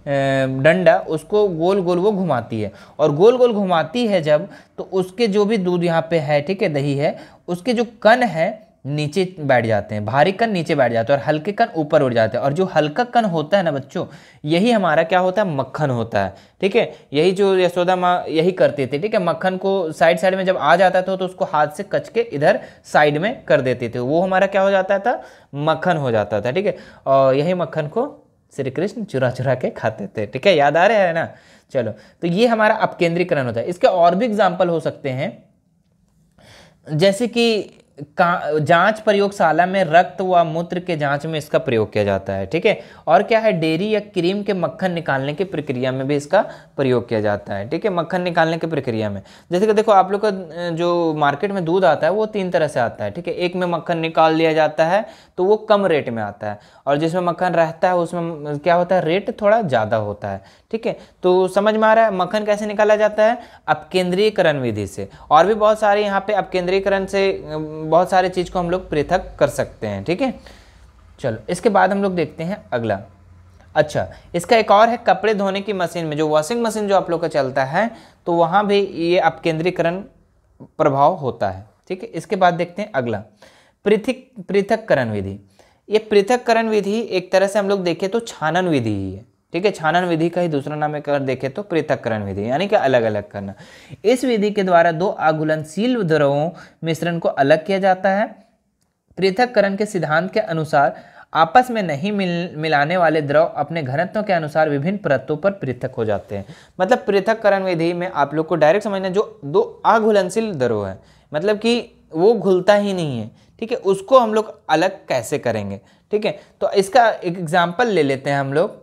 डंडा उसको गोल गोल वो घुमाती है और गोल गोल घुमाती है जब तो उसके जो भी दूध यहाँ पे है ठीक है दही है उसके जो कन है नीचे बैठ जाते हैं भारी कन नीचे बैठ जाते हैं और हल्के कन ऊपर उड़ जाते हैं और जो हल्का कन होता है ना बच्चों यही हमारा क्या होता है मक्खन होता है ठीक है यही जो यशोदा माँ यही करती थी ठीक है मक्खन को साइड साइड में जब आ जाता था तो उसको हाथ से कच के इधर साइड में कर देते थे वो हमारा क्या हो जाता था मक्खन हो जाता था ठीक है और यही मक्खन को श्री कृष्ण चुरा चुरा के खाते थे ठीक है याद आ रहा है ना चलो तो ये हमारा अपकेंद्रीकरण होता है इसके और भी एग्जाम्पल हो सकते हैं जैसे कि जांच प्रयोगशाला में रक्त व मूत्र के जांच में इसका प्रयोग किया जाता है ठीक है और क्या है डेयरी या क्रीम के मक्खन निकालने की प्रक्रिया में भी इसका प्रयोग किया जाता है ठीक है मक्खन निकालने की प्रक्रिया में जैसे कि देखो आप लोग का जो मार्केट में दूध आता है वो तीन तरह से आता है ठीक है एक में मक्खन निकाल लिया जाता है तो वो कम रेट में आता है और जिसमें मक्खन रहता है उसमें क्या होता है रेट थोड़ा ज़्यादा होता है ठीक है तो समझ में आ रहा है मक्खन कैसे निकाला जाता है अपकेंद्रीयकरण विधि से और भी बहुत सारे यहाँ पे केंद्रीयकरण से बहुत सारे चीज़ को हम लोग पृथक कर सकते हैं ठीक है चलो इसके बाद हम लोग देखते हैं अगला अच्छा इसका एक और है कपड़े धोने की मशीन में जो वॉशिंग मशीन जो आप लोग का चलता है तो वहाँ भी ये अपकेंद्रीकरण प्रभाव होता है ठीक है इसके बाद देखते हैं अगला पृथक पृथककरण विधि ये पृथककरण विधि एक तरह से हम लोग देखें तो छानन विधि ही है ठीक है छानन विधि का ही दूसरा नाम अगर देखें तो पृथककरण विधि यानी कि अलग अलग करना इस विधि के द्वारा दो आघुलनशील द्रवों मिश्रण को अलग किया जाता है पृथककरण के सिद्धांत के अनुसार आपस में नहीं मिल मिलाने वाले द्रव अपने घनत्व के अनुसार विभिन्न परतों पर पृथक हो जाते हैं मतलब पृथककरण विधि में आप लोग को डायरेक्ट समझना जो दो आघुलनशील द्रव है मतलब कि वो घुलता ही नहीं है ठीक है उसको हम लोग अलग कैसे करेंगे ठीक है तो इसका एक एग्जाम्पल ले लेते हैं हम लोग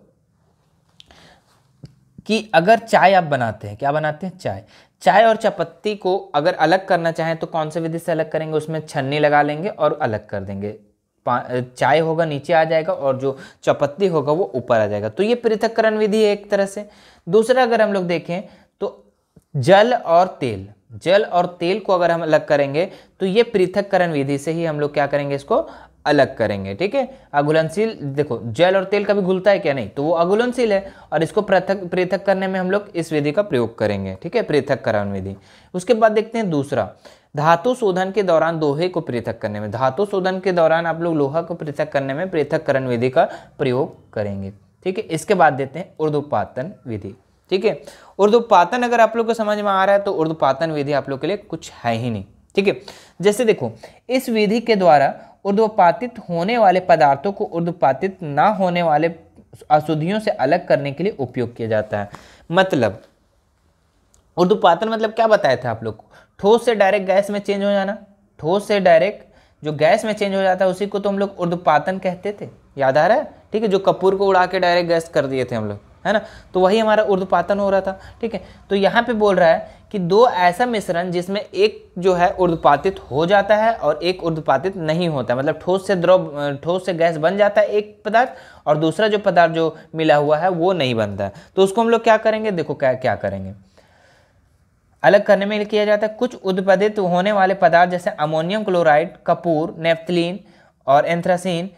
कि अगर चाय आप बनाते हैं क्या बनाते हैं चाय चाय और चापत्ती को अगर अलग करना चाहें तो कौन से विधि से अलग करेंगे उसमें छन्नी लगा लेंगे और अलग कर देंगे चाय होगा नीचे आ जाएगा और जो चपत्ती होगा वो ऊपर आ जाएगा तो ये पृथककरण विधि है एक तरह से दूसरा अगर हम लोग देखें तो जल और तेल जल और तेल को अगर हम अलग करेंगे तो ये पृथककरण विधि से ही हम लोग क्या करेंगे इसको अलग करेंगे ठीक है अघुलनशील देखो जल और तेल कभी घुलता है क्या नहीं तो वो अघुलनशील है और इसको पृथक पृथक करने में हम लोग इस विधि का प्रयोग करेंगे ठीक है पृथककरण विधि उसके बाद देखते हैं दूसरा धातु शोधन के दौरान दोहे को पृथक करने में धातु शोधन के दौरान आप लोग लोहा को पृथक करने में पृथककरण विधि का प्रयोग करेंगे ठीक है इसके बाद देते हैं उर्दुपातन विधि ठीक है उर्दू पातन अगर आप लोग को समझ में आ रहा है तो उर्दू पातन विधि आप लोग के लिए कुछ है ही नहीं ठीक है जैसे देखो इस विधि के द्वारा उर्दुपातित होने वाले पदार्थों को उर्दुपातित ना होने वाले अशुद्धियों से अलग करने के लिए उपयोग किया जाता है मतलब उर्दुपातन मतलब क्या बताया था आप लोग को ठोस से डायरेक्ट गैस में चेंज हो जाना ठोस से डायरेक्ट जो गैस में चेंज हो जाता है उसी को तो हम लोग उर्दुपातन कहते थे याद आ रहा है ठीक है जो कपूर को उड़ा के डायरेक्ट गैस कर दिए थे हम लोग है ना तो वही हमारा उर्दपातन हो रहा था ठीक है तो यहाँ पे बोल रहा है कि दो ऐसा मिश्रण जिसमें एक जो है उर्दपातित हो जाता है और एक उर्दपातित नहीं होता है मतलब ठोस से द्रव ठोस से गैस बन जाता है एक पदार्थ और दूसरा जो पदार्थ जो मिला हुआ है वो नहीं बनता है तो उसको हम लोग क्या करेंगे देखो क्या क्या करेंगे अलग करने में किया जाता है कुछ उत्पादित होने वाले पदार्थ जैसे अमोनियम क्लोराइड कपूर नेफ्थलीन और एंथ्रासीन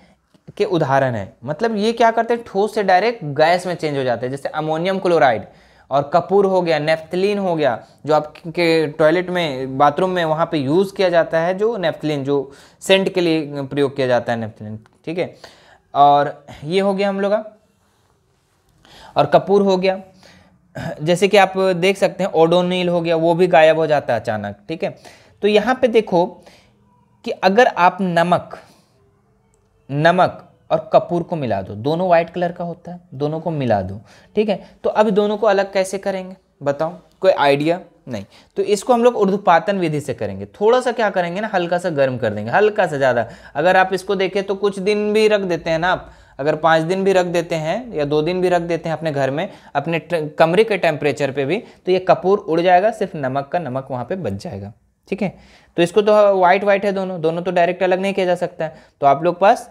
के उदाहरण है मतलब ये क्या करते हैं ठोस से डायरेक्ट गैस में चेंज हो जाते हैं जैसे अमोनियम क्लोराइड और कपूर हो गया नेफ्थलीन हो गया जो आपके टॉयलेट में बाथरूम में वहाँ पे यूज़ किया जाता है जो नेफ्थलीन जो सेंट के लिए प्रयोग किया जाता है नेफ्थलीन ठीक है और ये हो गया हम लोग का और कपूर हो गया जैसे कि आप देख सकते हैं ओडोनील हो गया वो भी गायब हो जाता है अचानक ठीक है तो यहाँ पर देखो कि अगर आप नमक नमक और कपूर को मिला दो दोनों वाइट कलर का होता है दोनों को मिला दो ठीक है तो अब दोनों को अलग कैसे करेंगे बताओ कोई आइडिया नहीं तो इसको हम लोग उर्दुपातन विधि से करेंगे थोड़ा सा क्या करेंगे ना हल्का सा गर्म कर देंगे हल्का सा ज़्यादा अगर आप इसको देखें तो कुछ दिन भी रख देते हैं ना आप अगर पाँच दिन भी रख देते हैं या दो दिन भी रख देते हैं अपने घर में अपने कमरे के टेम्परेचर पर भी तो ये कपूर उड़ जाएगा सिर्फ नमक का नमक वहाँ पर बच जाएगा ठीक है तो इसको तो वाइट व्हाइट है दोनों दोनों तो डायरेक्ट अलग नहीं किया जा सकता है तो आप लोग पास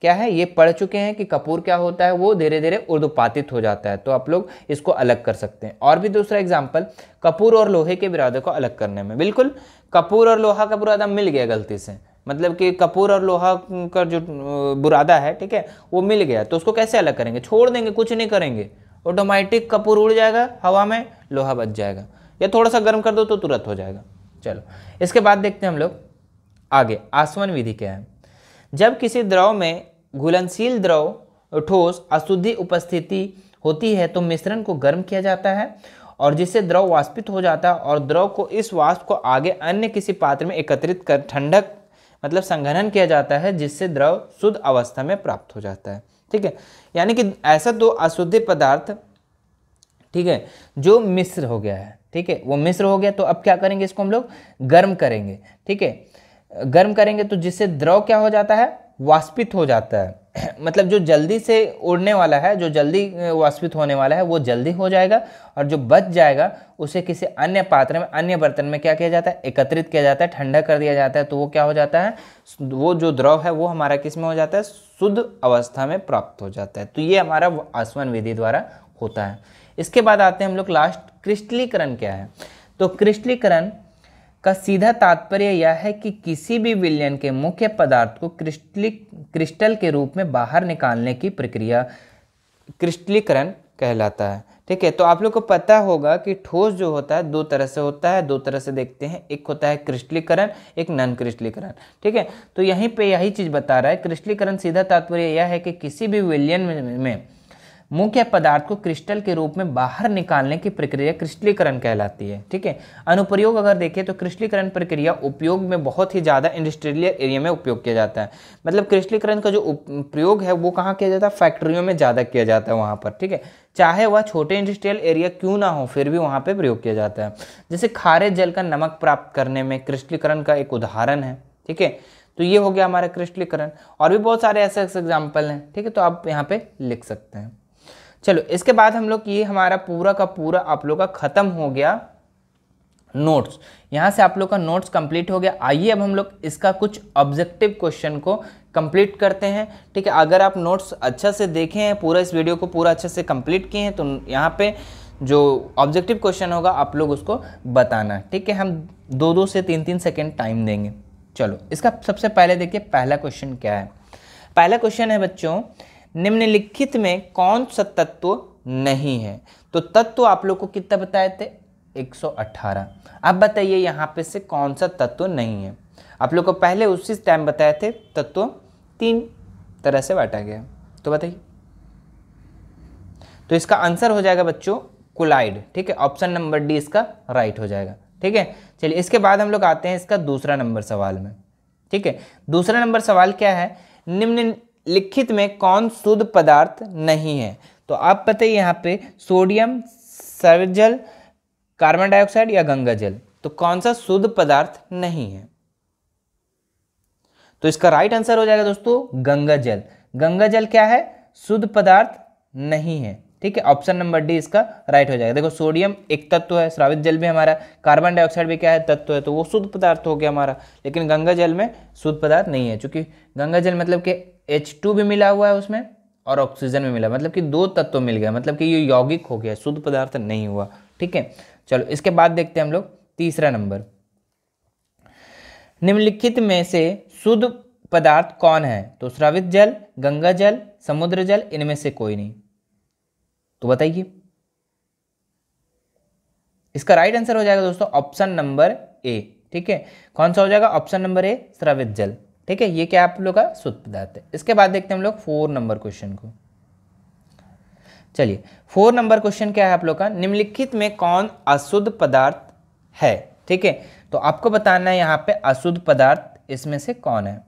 क्या है ये पढ़ चुके हैं कि कपूर क्या होता है वो धीरे धीरे उर्दुपातित हो जाता है तो आप लोग इसको अलग कर सकते हैं और भी दूसरा एग्जाम्पल कपूर और लोहे के बिरादे को अलग करने में बिल्कुल कपूर और लोहा का बुरादा मिल गया गलती से मतलब कि कपूर और लोहा का जो बुरादा है ठीक है वो मिल गया तो उसको कैसे अलग करेंगे छोड़ देंगे कुछ नहीं करेंगे ऑटोमेटिक कपूर उड़ जाएगा हवा में लोहा बच जाएगा या थोड़ा सा गर्म कर दो तो तुरंत हो जाएगा चलो इसके बाद देखते हैं हम लोग आगे आसवन विधि क्या है जब किसी द्रव में घुलनशील द्रव ठोस अशुद्धि उपस्थिति होती है तो मिश्रण को गर्म किया जाता है और जिससे द्रव वाष्पित हो जाता है और द्रव को इस वाष्प को आगे अन्य किसी पात्र में एकत्रित कर ठंडक मतलब संघनन किया जाता है जिससे द्रव शुद्ध अवस्था में प्राप्त हो जाता है ठीक है यानी कि ऐसा दो अशुद्ध पदार्थ ठीक है जो मिश्र हो गया है ठीक है वो मिश्र हो गया तो अब क्या करेंगे इसको हम लोग गर्म करेंगे ठीक है गर्म करेंगे तो जिससे द्रव क्या हो जाता है वाष्पित हो जाता है (clears throat) मतलब जो जल्दी से उड़ने वाला है जो जल्दी वाष्पित होने वाला है वो जल्दी हो जाएगा और जो बच जाएगा उसे किसी अन्य पात्र में अन्य बर्तन में क्या किया जाता है एकत्रित किया जाता है ठंडा कर दिया जाता है तो वो क्या हो जाता है वो जो द्रव है वो हमारा किस में हो जाता है शुद्ध अवस्था में प्राप्त हो जाता है तो ये हमारा आसवन विधि द्वारा होता है इसके बाद आते हैं हम लोग लास्ट क्रिस्टलीकरण क्या है तो क्रिस्टलीकरण का सीधा तात्पर्य यह है कि किसी भी विलयन के मुख्य पदार्थ को क्रिस्टलिक क्रिस्टल के रूप में बाहर निकालने की प्रक्रिया क्रिस्टलीकरण कहलाता है ठीक है तो आप लोग को पता होगा कि ठोस जो होता है दो तरह से होता है दो तरह से देखते हैं एक होता है क्रिस्टलीकरण एक नन क्रिस्टलीकरण ठीक है तो यहीं पे यही चीज़ बता रहा है क्रिस्टलीकरण सीधा तात्पर्य यह है कि किसी भी विलयन में मुख्य पदार्थ को क्रिस्टल के रूप में बाहर निकालने की प्रक्रिया क्रिस्टलीकरण कहलाती है ठीक है अनुप्रयोग अगर देखें तो क्रिस्टलीकरण प्रक्रिया उपयोग में बहुत ही ज़्यादा इंडस्ट्रियल एरिया में उपयोग किया जाता है मतलब क्रिस्टलीकरण का जो प्रयोग है वो कहाँ किया जाता है फैक्ट्रियों में ज़्यादा किया जाता है वहाँ पर ठीक है चाहे वह छोटे इंडस्ट्रियल एरिया क्यों ना हो फिर भी वहाँ पर प्रयोग किया जाता है जैसे खारे जल का नमक प्राप्त करने में क्रिस्टलीकरण का एक उदाहरण है ठीक है तो ये हो गया हमारा क्रिस्टलीकरण और भी बहुत सारे ऐसे ऐसे एग्जाम्पल हैं ठीक है तो आप यहाँ पे लिख सकते हैं चलो इसके बाद हम लोग ये हमारा पूरा का पूरा आप लोग का ख़त्म हो गया नोट्स यहाँ से आप लोग का नोट्स कंप्लीट हो गया आइए अब हम लोग इसका कुछ ऑब्जेक्टिव क्वेश्चन को कंप्लीट करते हैं ठीक है अगर आप नोट्स अच्छा से देखे हैं पूरा इस वीडियो को पूरा अच्छे से कंप्लीट किए हैं तो यहाँ पे जो ऑब्जेक्टिव क्वेश्चन होगा आप लोग उसको बताना ठीक है हम दो दो से तीन तीन सेकेंड टाइम देंगे चलो इसका सबसे पहले देखिए पहला क्वेश्चन क्या है पहला क्वेश्चन है बच्चों निम्नलिखित में कौन सा तत्व नहीं है तो तत्व आप लोग को कितना बताए थे 118 अब बताइए यहाँ पे से कौन सा तत्व नहीं है आप लोग को पहले उसी टाइम बताए थे तत्व तीन तरह से बांटा गया तो बताइए तो इसका आंसर हो जाएगा बच्चों कोलाइड ठीक है ऑप्शन नंबर डी इसका राइट हो जाएगा ठीक है चलिए इसके बाद हम लोग आते हैं इसका दूसरा नंबर सवाल में ठीक है दूसरा नंबर सवाल क्या है निम्न लिखित में कौन शुद्ध पदार्थ नहीं है तो आप पता है यहाँ पे सोडियम सर्वजल कार्बन डाइऑक्साइड या गंगा जल तो कौन सा शुद्ध पदार्थ नहीं है तो इसका राइट आंसर हो जाएगा दोस्तों गंगा जल गंगा जल क्या है शुद्ध पदार्थ नहीं है ठीक है ऑप्शन नंबर डी इसका राइट हो जाएगा देखो सोडियम एक तत्व है श्रावित जल भी हमारा कार्बन डाइऑक्साइड भी क्या है तत्व है तो वो शुद्ध पदार्थ हो गया हमारा लेकिन गंगा जल में शुद्ध पदार्थ नहीं है क्योंकि गंगा जल मतलब कि एच टू भी मिला हुआ है उसमें और ऑक्सीजन भी मिला मतलब कि दो तत्व मिल गया मतलब कि ये यौगिक हो गया शुद्ध पदार्थ नहीं हुआ ठीक है चलो इसके बाद देखते हैं हम लोग तीसरा नंबर निम्नलिखित में से शुद्ध पदार्थ कौन है तो श्रावित जल गंगा जल समुद्र जल इनमें से कोई नहीं तो बताइए इसका राइट आंसर हो जाएगा दोस्तों ऑप्शन नंबर ए ठीक है कौन सा हो जाएगा ऑप्शन नंबर ए श्रावित जल ठीक है ये क्या आप लोग का शुद्ध पदार्थ है इसके बाद देखते हैं हम लोग फोर नंबर क्वेश्चन को चलिए फोर नंबर क्वेश्चन क्या है आप लोग का निम्नलिखित में कौन अशुद्ध पदार्थ है ठीक है तो आपको बताना है यहाँ पे अशुद्ध पदार्थ इसमें से कौन है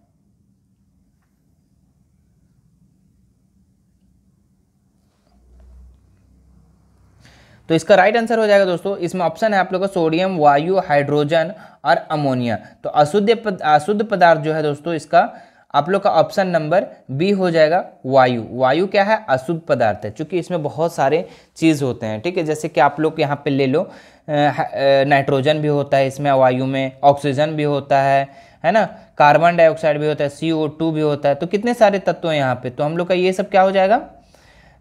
तो इसका राइट आंसर हो जाएगा दोस्तों इसमें ऑप्शन है आप लोग का सोडियम वायु हाइड्रोजन और अमोनिया तो अशुद्ध पद, अशुद्ध पदार्थ जो है दोस्तों इसका आप लोग का ऑप्शन नंबर बी हो जाएगा वायु वायु क्या है अशुद्ध पदार्थ है क्योंकि इसमें बहुत सारे चीज़ होते हैं ठीक है जैसे कि आप लोग यहाँ पे ले लो नाइट्रोजन भी होता है इसमें वायु में ऑक्सीजन भी होता है है ना कार्बन डाइऑक्साइड भी होता है सी भी होता है तो कितने सारे तत्व हैं यहाँ पे तो हम लोग का ये सब क्या हो जाएगा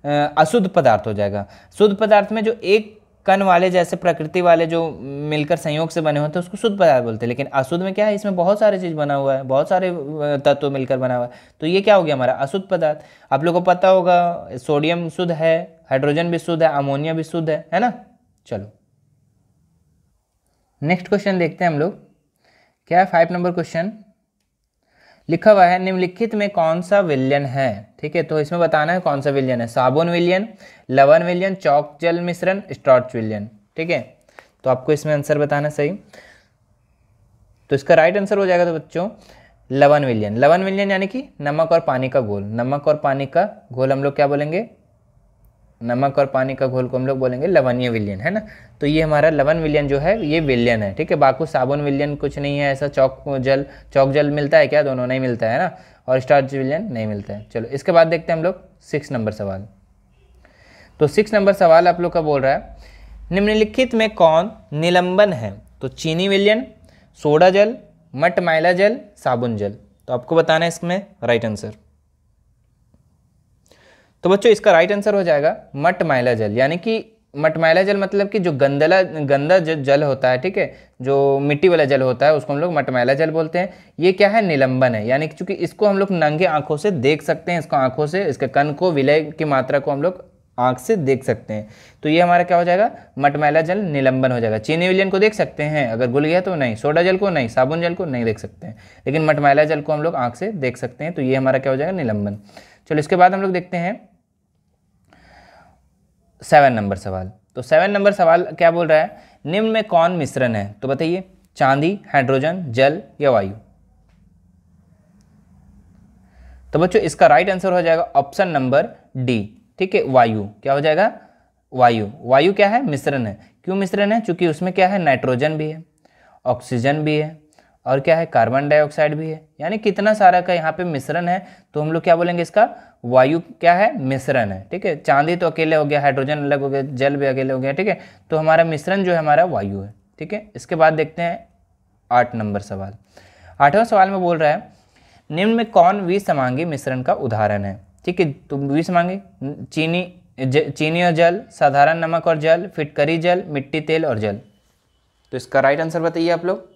अशुद्ध पदार्थ हो जाएगा शुद्ध पदार्थ में जो एक कण वाले जैसे प्रकृति वाले जो मिलकर संयोग से बने होते हैं उसको शुद्ध पदार्थ बोलते हैं लेकिन अशुद्ध में क्या है इसमें बहुत सारे चीज़ बना हुआ है बहुत सारे तत्व मिलकर बना हुआ है तो ये क्या हो गया हमारा अशुद्ध पदार्थ आप लोगों को पता होगा सोडियम शुद्ध है हाइड्रोजन भी शुद्ध है अमोनिया भी शुद्ध है है ना चलो नेक्स्ट क्वेश्चन देखते हैं हम लोग क्या है फाइव नंबर क्वेश्चन लिखा हुआ है निम्नलिखित में कौन सा विलयन है ठीक है तो इसमें बताना है कौन सा विलयन है साबुन विलयन लवन विलयन चौक जल मिश्रण स्टॉर्च विलयन ठीक है तो आपको इसमें आंसर बताना सही तो इसका राइट आंसर हो जाएगा तो बच्चों लवन विलयन लवन विलयन यानी कि नमक और पानी का घोल नमक और पानी का घोल हम लोग क्या बोलेंगे नमक और पानी का घोल को हम लोग बोलेंगे लवनीय विलियन है ना तो ये हमारा लवन विलियन जो है ये विलियन है ठीक है बाकू साबुन विलियन कुछ नहीं है ऐसा चौक जल चौक जल मिलता है क्या दोनों नहीं मिलता है ना और स्टार्च विलियन नहीं मिलता है चलो इसके बाद देखते हैं हम लोग सिक्स नंबर सवाल तो सिक्स नंबर सवाल आप लोग का बोल रहा है निम्नलिखित में कौन निलंबन है तो चीनी विलियन सोडा जल मटमैला जल साबुन जल तो आपको बताना है इसमें राइट आंसर तो बच्चों इसका राइट आंसर हो जाएगा मटमैला जल यानी कि मटमैला जल मतलब कि जो गंदला गंदा जो जल होता है ठीक है जो मिट्टी वाला जल होता है उसको हम लोग मटमैला जल बोलते हैं ये क्या है निलंबन है यानी कि चूंकि इसको हम लोग नंगे आंखों से देख सकते हैं इसको आंखों से इसके कन को विलय की मात्रा को हम लोग आंख से देख सकते हैं तो ये हमारा क्या हो जाएगा मटमैला जल निलंबन हो जाएगा चीनी विलियन को देख सकते हैं अगर गुल गया तो नहीं सोडा जल को नहीं साबुन जल को नहीं देख सकते हैं लेकिन मटमैला जल को हम लोग आंख से देख सकते हैं तो ये हमारा क्या हो जाएगा निलंबन चलो इसके बाद हम लोग देखते हैं सेवन नंबर सवाल तो सेवन नंबर सवाल क्या बोल रहा है निम्न में कौन मिश्रण है तो बताइए चांदी हाइड्रोजन जल या वायु तो बच्चों इसका राइट आंसर हो जाएगा ऑप्शन नंबर डी ठीक है वायु क्या हो जाएगा वायु वायु क्या है मिश्रण है क्यों मिश्रण है क्योंकि उसमें क्या है नाइट्रोजन भी है ऑक्सीजन भी है और क्या है कार्बन डाइऑक्साइड भी है यानी कितना सारा का यहाँ पे मिश्रण है तो हम लोग क्या बोलेंगे इसका वायु क्या है मिश्रण है ठीक है चांदी तो अकेले हो गया हाइड्रोजन अलग हो गया जल भी अकेले हो गया ठीक है तो हमारा मिश्रण जो है हमारा वायु है ठीक है इसके बाद देखते हैं आठ नंबर सवाल आठवां सवाल में बोल रहा है निम्न में कौन समांगी मिश्रण का उदाहरण है ठीक है तो समांगी चीनी ज, चीनी और जल साधारण नमक और जल फिटकरी जल मिट्टी तेल और जल तो इसका राइट आंसर बताइए आप लोग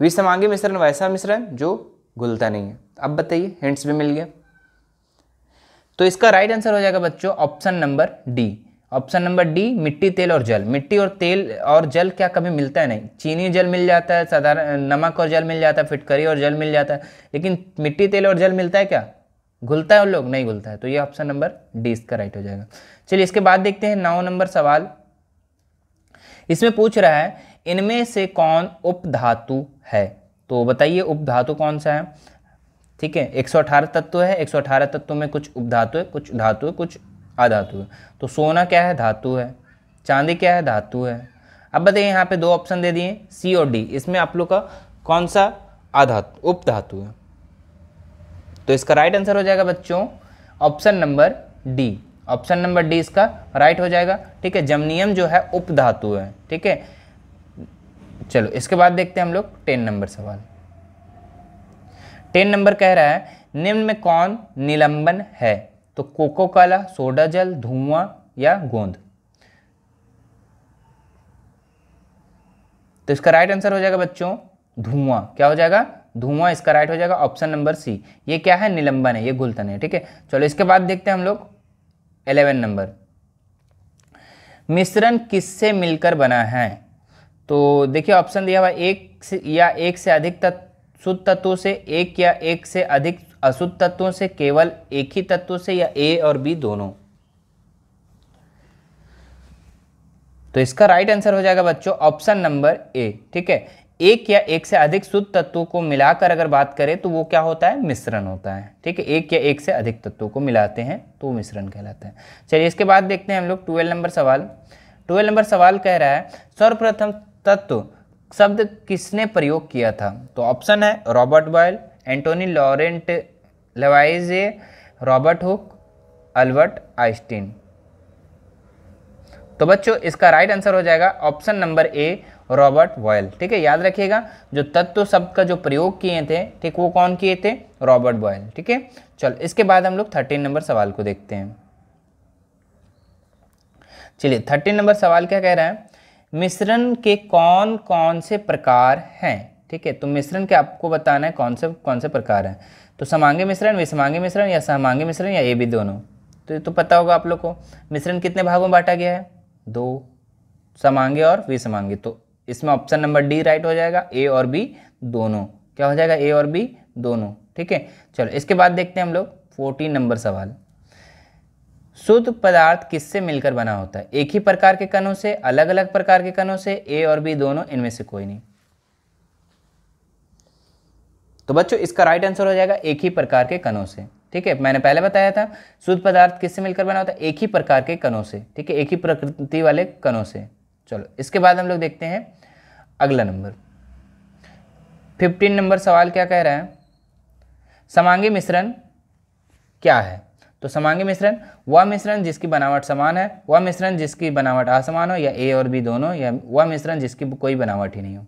विषमांगी मिश्रण वैसा मिश्रण जो घुलता नहीं है अब बताइए हिंट्स भी मिल गया तो इसका राइट आंसर हो जाएगा बच्चों option number D option number D मिट्टी तेल और जल मिट्टी और तेल और जल क्या कभी मिलता है नहीं चीनी जल मिल जाता है साधारण नमक और जल मिल जाता है फिटकरी और जल मिल जाता है लेकिन मिट्टी तेल और जल मिलता है क्या घुलता है उन लोग नहीं घुलता है तो ये ऑप्शन नंबर डी इसका राइट हो जाएगा चलिए इसके बाद देखते हैं नौ नंबर सवाल इसमें पूछ रहा है इनमें से कौन उपधातु है तो बताइए उपधातु कौन सा है ठीक है 118 तत्व है 118 तत्व में कुछ उपधातु है कुछ धातु है कुछ अधातु है तो सोना क्या है धातु है चांदी क्या है धातु है अब बताइए यहाँ पे दो ऑप्शन दे दिए सी और डी इसमें आप लोग का कौन सा आधातु उपधातु है तो इसका राइट आंसर हो जाएगा बच्चों option number D option number D इसका राइट हो जाएगा ठीक है जमनियम जो है उपधातु है ठीक है चलो इसके बाद देखते हैं हम लोग टेन नंबर सवाल टेन नंबर कह रहा है निम्न में कौन निलंबन है तो कोको काला सोडा जल धुआं या गोंद तो इसका राइट आंसर हो जाएगा बच्चों धुआं क्या हो जाएगा धुआं इसका राइट हो जाएगा ऑप्शन नंबर सी ये क्या है निलंबन है ये गुलतन है ठीक है चलो इसके बाद देखते हैं हम लोग इलेवन नंबर मिश्रण किससे मिलकर बना है तो देखिए ऑप्शन दिया हुआ एक से या एक से अधिक तत्व शुद्ध तत्वों से एक या एक से अधिक अशुद्ध तत्वों से केवल एक ही तत्व से या ए और बी दोनों तो इसका राइट आंसर हो जाएगा बच्चों ऑप्शन नंबर ए ठीक है एक या एक से अधिक शुद्ध तत्वों को मिलाकर अगर बात करें तो वो क्या होता है मिश्रण होता है ठीक है एक या एक से अधिक तत्वों को मिलाते हैं तो मिश्रण कहलाता है चलिए इसके बाद देखते हैं हम लोग ट्वेल्व नंबर सवाल ट्वेल्व नंबर सवाल कह रहा है सर्वप्रथम तत्व शब्द किसने प्रयोग किया था तो ऑप्शन है Robert Boyle Antoine Laurent Lavoisier Robert Hooke Albert Einstein तो बच्चों इसका राइट आंसर हो जाएगा option number A Robert Boyle ठीक है याद रखिएगा जो तत्व शब्द का जो प्रयोग किए थे ठीक वो कौन किए थे रॉबर्ट बॉयल ठीक है चलो इसके बाद हम लोग थर्टीन नंबर सवाल को देखते हैं चलिए थर्टीन नंबर सवाल क्या कह रहा है मिश्रण के कौन कौन से प्रकार हैं ठीक है तो मिश्रण के आपको बताना है कौन से कौन से प्रकार हैं तो समांगे मिश्रण विसमांगे मिश्रण या समांगे मिश्रण या ए भी दोनों तो ये तो पता होगा आप लोग को मिश्रण कितने भागों में बांटा गया है दो समांगे और विसमांगे तो इसमें ऑप्शन नंबर डी राइट हो जाएगा ए और बी दोनों क्या हो जाएगा ए और बी दोनों ठीक है चलो इसके बाद देखते हैं हम लोग फोर्टीन नंबर सवाल शुद्ध पदार्थ किससे मिलकर बना होता है एक ही प्रकार के कणों से अलग अलग प्रकार के कणों से ए और बी दोनों इनमें से कोई नहीं तो बच्चों इसका राइट आंसर हो जाएगा एक ही प्रकार के कणों से ठीक है मैंने पहले बताया था शुद्ध पदार्थ किससे मिलकर बना होता है एक ही प्रकार के कणों से ठीक है एक ही प्रकृति वाले कणों से चलो इसके बाद हम लोग देखते हैं अगला नंबर फिफ्टीन नंबर सवाल क्या कह रहा है समांगी मिश्रण क्या है तो समांगी मिश्रण वह मिश्रण जिसकी बनावट समान है वह मिश्रण जिसकी बनावट असमान हो या ए और बी दोनों या वह मिश्रण जिसकी कोई बनावट ही नहीं हो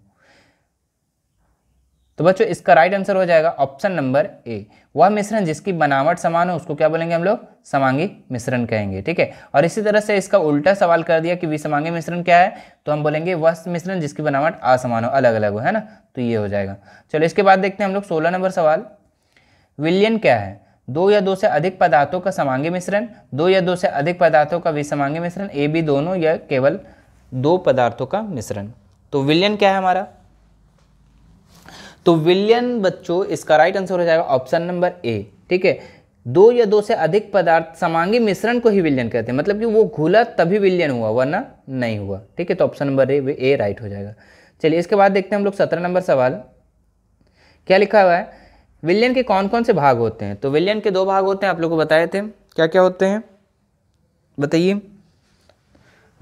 तो बच्चों इसका राइट आंसर हो जाएगा ऑप्शन नंबर ए वह मिश्रण जिसकी बनावट समान हो उसको क्या बोलेंगे हम लोग समांगी मिश्रण कहेंगे ठीक है और इसी तरह से इसका उल्टा सवाल कर दिया कि विसमांगी मिश्रण क्या है तो हम बोलेंगे वह मिश्रण जिसकी बनावट असमान हो अलग अलग हो है ना तो ये हो जाएगा चलो इसके बाद देखते हैं हम लोग सोलह नंबर सवाल विलियन क्या है दो या दो से अधिक पदार्थों का समांगी मिश्रण दो या दो से अधिक पदार्थों का विसमांगी मिश्रण ए बी दोनों या केवल दो पदार्थों का मिश्रण तो विलियन क्या है हमारा तो विलियन बच्चों इसका राइट आंसर हो जाएगा ऑप्शन नंबर ए ठीक है दो या दो से अधिक पदार्थ समांगी मिश्रण को ही विलियन कहते हैं मतलब कि वो घुला तभी विलियन हुआ वरना नहीं हुआ ठीक है तो option number A A right हो जाएगा चलिए इसके बाद देखते हैं हम लोग सत्रह नंबर सवाल क्या लिखा हुआ है विलियन के कौन कौन से भाग होते हैं तो विलियन के दो भाग होते हैं आप लोग को बताए थे क्या क्या होते हैं बताइए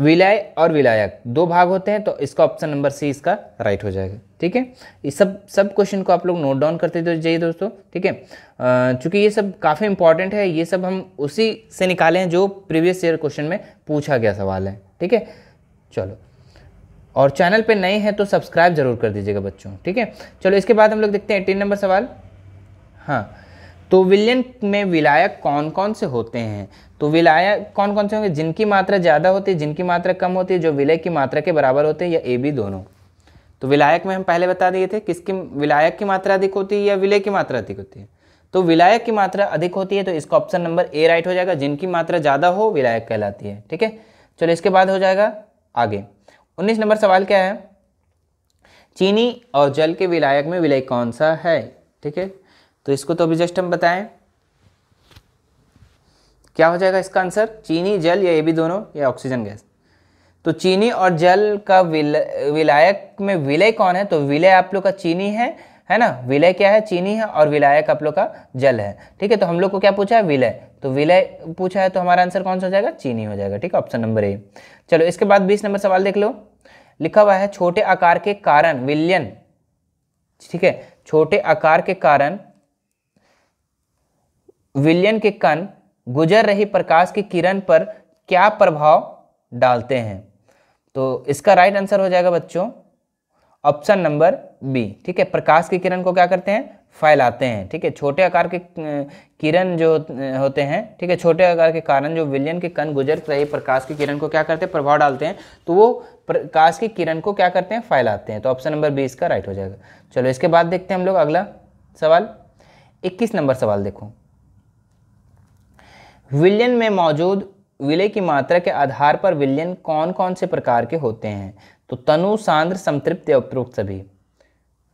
विलय और विलायक दो भाग होते हैं तो इसका ऑप्शन नंबर सी इसका राइट हो जाएगा ठीक है ये सब सब क्वेश्चन को आप लोग नोट डाउन करते तो जाइए दोस्तों ठीक है चूंकि ये सब काफ़ी इंपॉर्टेंट है ये सब हम उसी से निकाले हैं जो प्रीवियस ईयर क्वेश्चन में पूछा गया सवाल है ठीक है चलो और चैनल पे नए हैं तो सब्सक्राइब जरूर कर दीजिएगा बच्चों ठीक है चलो इसके बाद हम लोग देखते हैं एटीन नंबर सवाल हाँ तो विलयन में विलायक कौन कौन से होते हैं तो विलायक कौन कौन से होंगे जिनकी मात्रा ज़्यादा होती है जिनकी मात्रा कम होती है जो विलय की मात्रा के बराबर होते हैं या ए बी दोनों तो विलायक में हम पहले बता दिए थे किसकी विलायक की मात्रा अधिक होती है या विलय की मात्रा अधिक होती है तो विलायक की मात्रा अधिक होती है तो इसका ऑप्शन नंबर ए राइट हो जाएगा जिनकी मात्रा ज़्यादा हो विलायक कहलाती है ठीक है चलो इसके बाद हो जाएगा आगे उन्नीस नंबर सवाल क्या है चीनी और जल के विलायक में विलय कौन सा है ठीक है तो इसको तो अभी जस्ट हम बताएं क्या हो जाएगा इसका आंसर चीनी जल या ये भी दोनों या ऑक्सीजन गैस तो चीनी और जल का विल विलायक में विलय कौन है तो विलय आप लोग का चीनी है है ना विलय क्या है चीनी है और विलायक आप लोग का जल है ठीक है तो हम लोग को क्या पूछा है विलय तो विलय पूछा है तो हमारा आंसर कौन सा हो जाएगा चीनी हो जाएगा ठीक है ऑप्शन नंबर ए चलो इसके बाद बीस नंबर सवाल देख लो लिखा हुआ है छोटे आकार के कारण विलयन ठीक है छोटे आकार के कारण विलियन के कण गुजर रही प्रकाश की किरण पर क्या प्रभाव डालते हैं तो इसका राइट आंसर हो जाएगा बच्चों ऑप्शन नंबर बी ठीक है प्रकाश की किरण को क्या करते हैं फैलाते हैं ठीक है छोटे आकार के किरण जो होते हैं ठीक है छोटे आकार के कारण जो विलियन के कण गुजर रहे प्रकाश की किरण को क्या करते हैं प्रभाव डालते हैं तो वो प्रकाश की किरण को क्या करते हैं फैलाते हैं तो ऑप्शन नंबर बी इसका राइट हो जाएगा चलो इसके बाद देखते हैं हम लोग अगला सवाल इक्कीस नंबर सवाल देखो विलयन में मौजूद विलय की मात्रा के आधार पर विलयन कौन कौन से प्रकार के होते हैं तो तनु सांद्र संतृप्त उपरोक्त सभी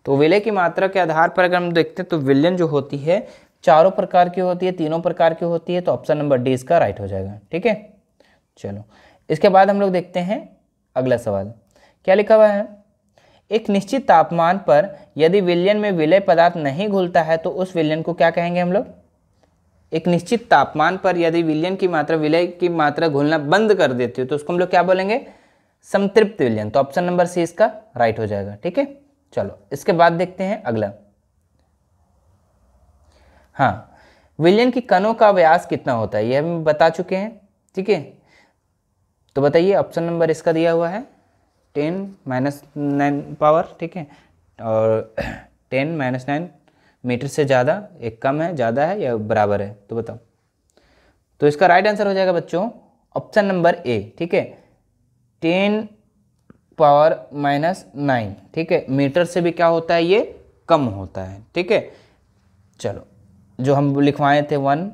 तो विलय की मात्रा के आधार पर अगर हम देखते हैं तो विलयन जो होती है चारों प्रकार की होती है तीनों प्रकार की होती है तो ऑप्शन नंबर डी इसका राइट हो जाएगा ठीक है चलो इसके बाद हम लोग देखते हैं अगला सवाल क्या लिखा हुआ है एक निश्चित तापमान पर यदि विलयन में विलय पदार्थ नहीं घुलता है तो उस विलयन को क्या कहेंगे हम लोग एक निश्चित तापमान पर यदि विलयन की मात्रा विलय की मात्रा घुलना बंद कर देती हो तो उसको हम लोग क्या बोलेंगे संतृप्त विलयन तो ऑप्शन नंबर सी इसका राइट हो जाएगा ठीक है चलो इसके बाद देखते हैं अगला हाँ विलयन की कणों का व्यास कितना होता है यह हम बता चुके हैं ठीक है तो बताइए ऑप्शन नंबर इसका दिया हुआ है टेन माइनस नाइन पावर ठीक है और टेन माइनस नाइन मीटर से ज़्यादा एक कम है ज़्यादा है या बराबर है तो बताओ तो इसका राइट आंसर हो जाएगा बच्चों ऑप्शन नंबर ए ठीक है टेन पावर माइनस नाइन ठीक है मीटर से भी क्या होता है ये कम होता है ठीक है चलो जो हम लिखवाए थे वन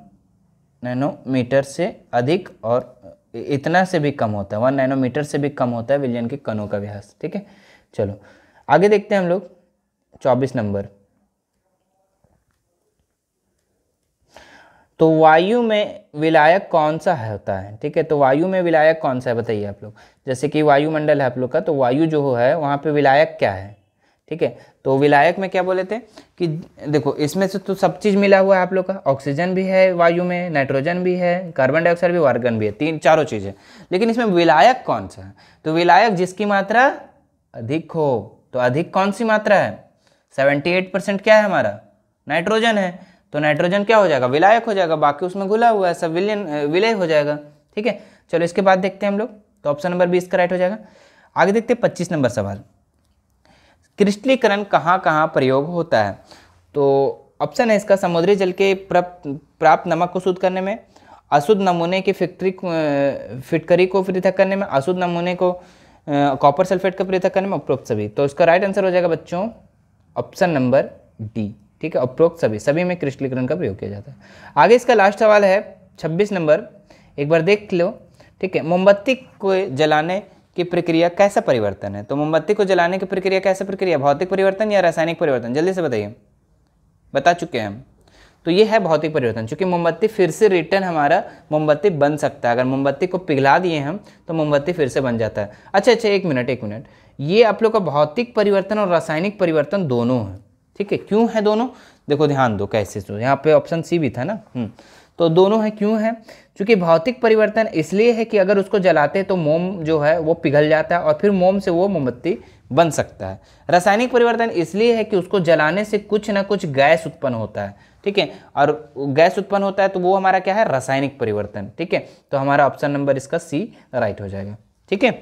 नैनोमीटर से अधिक और इतना से भी कम होता है वन नैनोमीटर से भी कम होता है विलियन के कणों का व्यास ठीक है चलो आगे देखते हैं हम लोग चौबीस नंबर तो वायु में विलायक कौन सा होता है ठीक है तो वायु में विलायक कौन सा है बताइए आप लोग जैसे कि वायुमंडल है आप लोग का तो वायु जो है वहाँ पे विलायक क्या है ठीक है तो विलायक में क्या बोले थे कि देखो इसमें से तो सब चीज़ मिला हुआ है आप लोग का ऑक्सीजन भी है वायु में नाइट्रोजन भी है कार्बन डाइऑक्साइड भी वार्गन भी है तीन चारों चीज़ें लेकिन इसमें विलायक कौन सा है तो विलायक जिसकी मात्रा अधिक हो तो अधिक कौन सी मात्रा है सेवेंटी एट परसेंट क्या है हमारा नाइट्रोजन है तो नाइट्रोजन क्या हो जाएगा विलायक हो जाएगा बाकी उसमें घुला हुआ है सब विलयन विलय हो जाएगा ठीक है चलो इसके बाद देखते हैं हम लोग तो ऑप्शन नंबर बीस का राइट हो जाएगा आगे देखते हैं पच्चीस नंबर सवाल क्रिस्टलीकरण कहाँ कहाँ प्रयोग होता है तो ऑप्शन है इसका समुद्री जल के प्राप्त नमक को शुद्ध करने में अशुद्ध नमूने की फैक्ट्री फिटकरी को पृथक करने में अशुद्ध नमूने को कॉपर सल्फेट का पृथक करने में उपरोक्त सभी तो इसका राइट आंसर हो जाएगा बच्चों ऑप्शन नंबर डी ठीक है उपरोक्त सभी सभी में क्रिस्टलीकरण का प्रयोग किया जाता है आगे इसका लास्ट सवाल है छब्बीस नंबर एक बार देख लो ठीक है मोमबत्ती को जलाने की प्रक्रिया कैसा परिवर्तन है तो मोमबत्ती को जलाने की प्रक्रिया कैसा प्रक्रिया भौतिक परिवर्तन या रासायनिक परिवर्तन जल्दी से बताइए बता चुके हैं हम तो ये है भौतिक परिवर्तन चूँकि मोमबत्ती फिर से रिटर्न हमारा मोमबत्ती बन सकता है अगर मोमबत्ती को पिघला दिए हम तो मोमबत्ती फिर से बन जाता है अच्छा अच्छा एक मिनट एक मिनट ये आप लोग का भौतिक परिवर्तन और रासायनिक परिवर्तन दोनों है ठीक है क्यों है दोनों देखो ध्यान दो कैसे तो यहाँ पे ऑप्शन सी भी था ना हम्म। तो दोनों है क्यों है क्योंकि भौतिक परिवर्तन इसलिए है कि अगर उसको जलाते हैं तो मोम जो है वो पिघल जाता है और फिर मोम से वो मोमबत्ती बन सकता है रासायनिक परिवर्तन इसलिए है कि उसको जलाने से कुछ ना कुछ गैस उत्पन्न होता है ठीक है और गैस उत्पन्न होता है तो वो हमारा क्या है रासायनिक परिवर्तन ठीक है तो हमारा ऑप्शन नंबर इसका सी राइट हो जाएगा ठीक है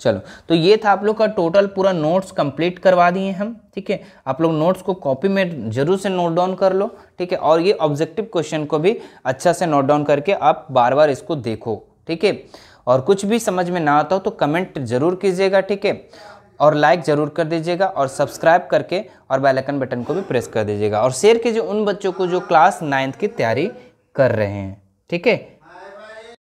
चलो तो ये था आप लोग का टोटल पूरा नोट्स कंप्लीट करवा दिए हम ठीक है आप लोग नोट्स को कॉपी में जरूर से नोट डाउन कर लो ठीक है और ये ऑब्जेक्टिव क्वेश्चन को भी अच्छा से नोट डाउन करके आप बार बार इसको देखो ठीक है और कुछ भी समझ में ना आता हो तो कमेंट जरूर कीजिएगा ठीक है और लाइक ज़रूर कर दीजिएगा और सब्सक्राइब करके और बेल आइकन बटन को भी प्रेस कर दीजिएगा और शेयर कीजिए उन बच्चों को जो क्लास नाइन्थ की तैयारी कर रहे हैं ठीक है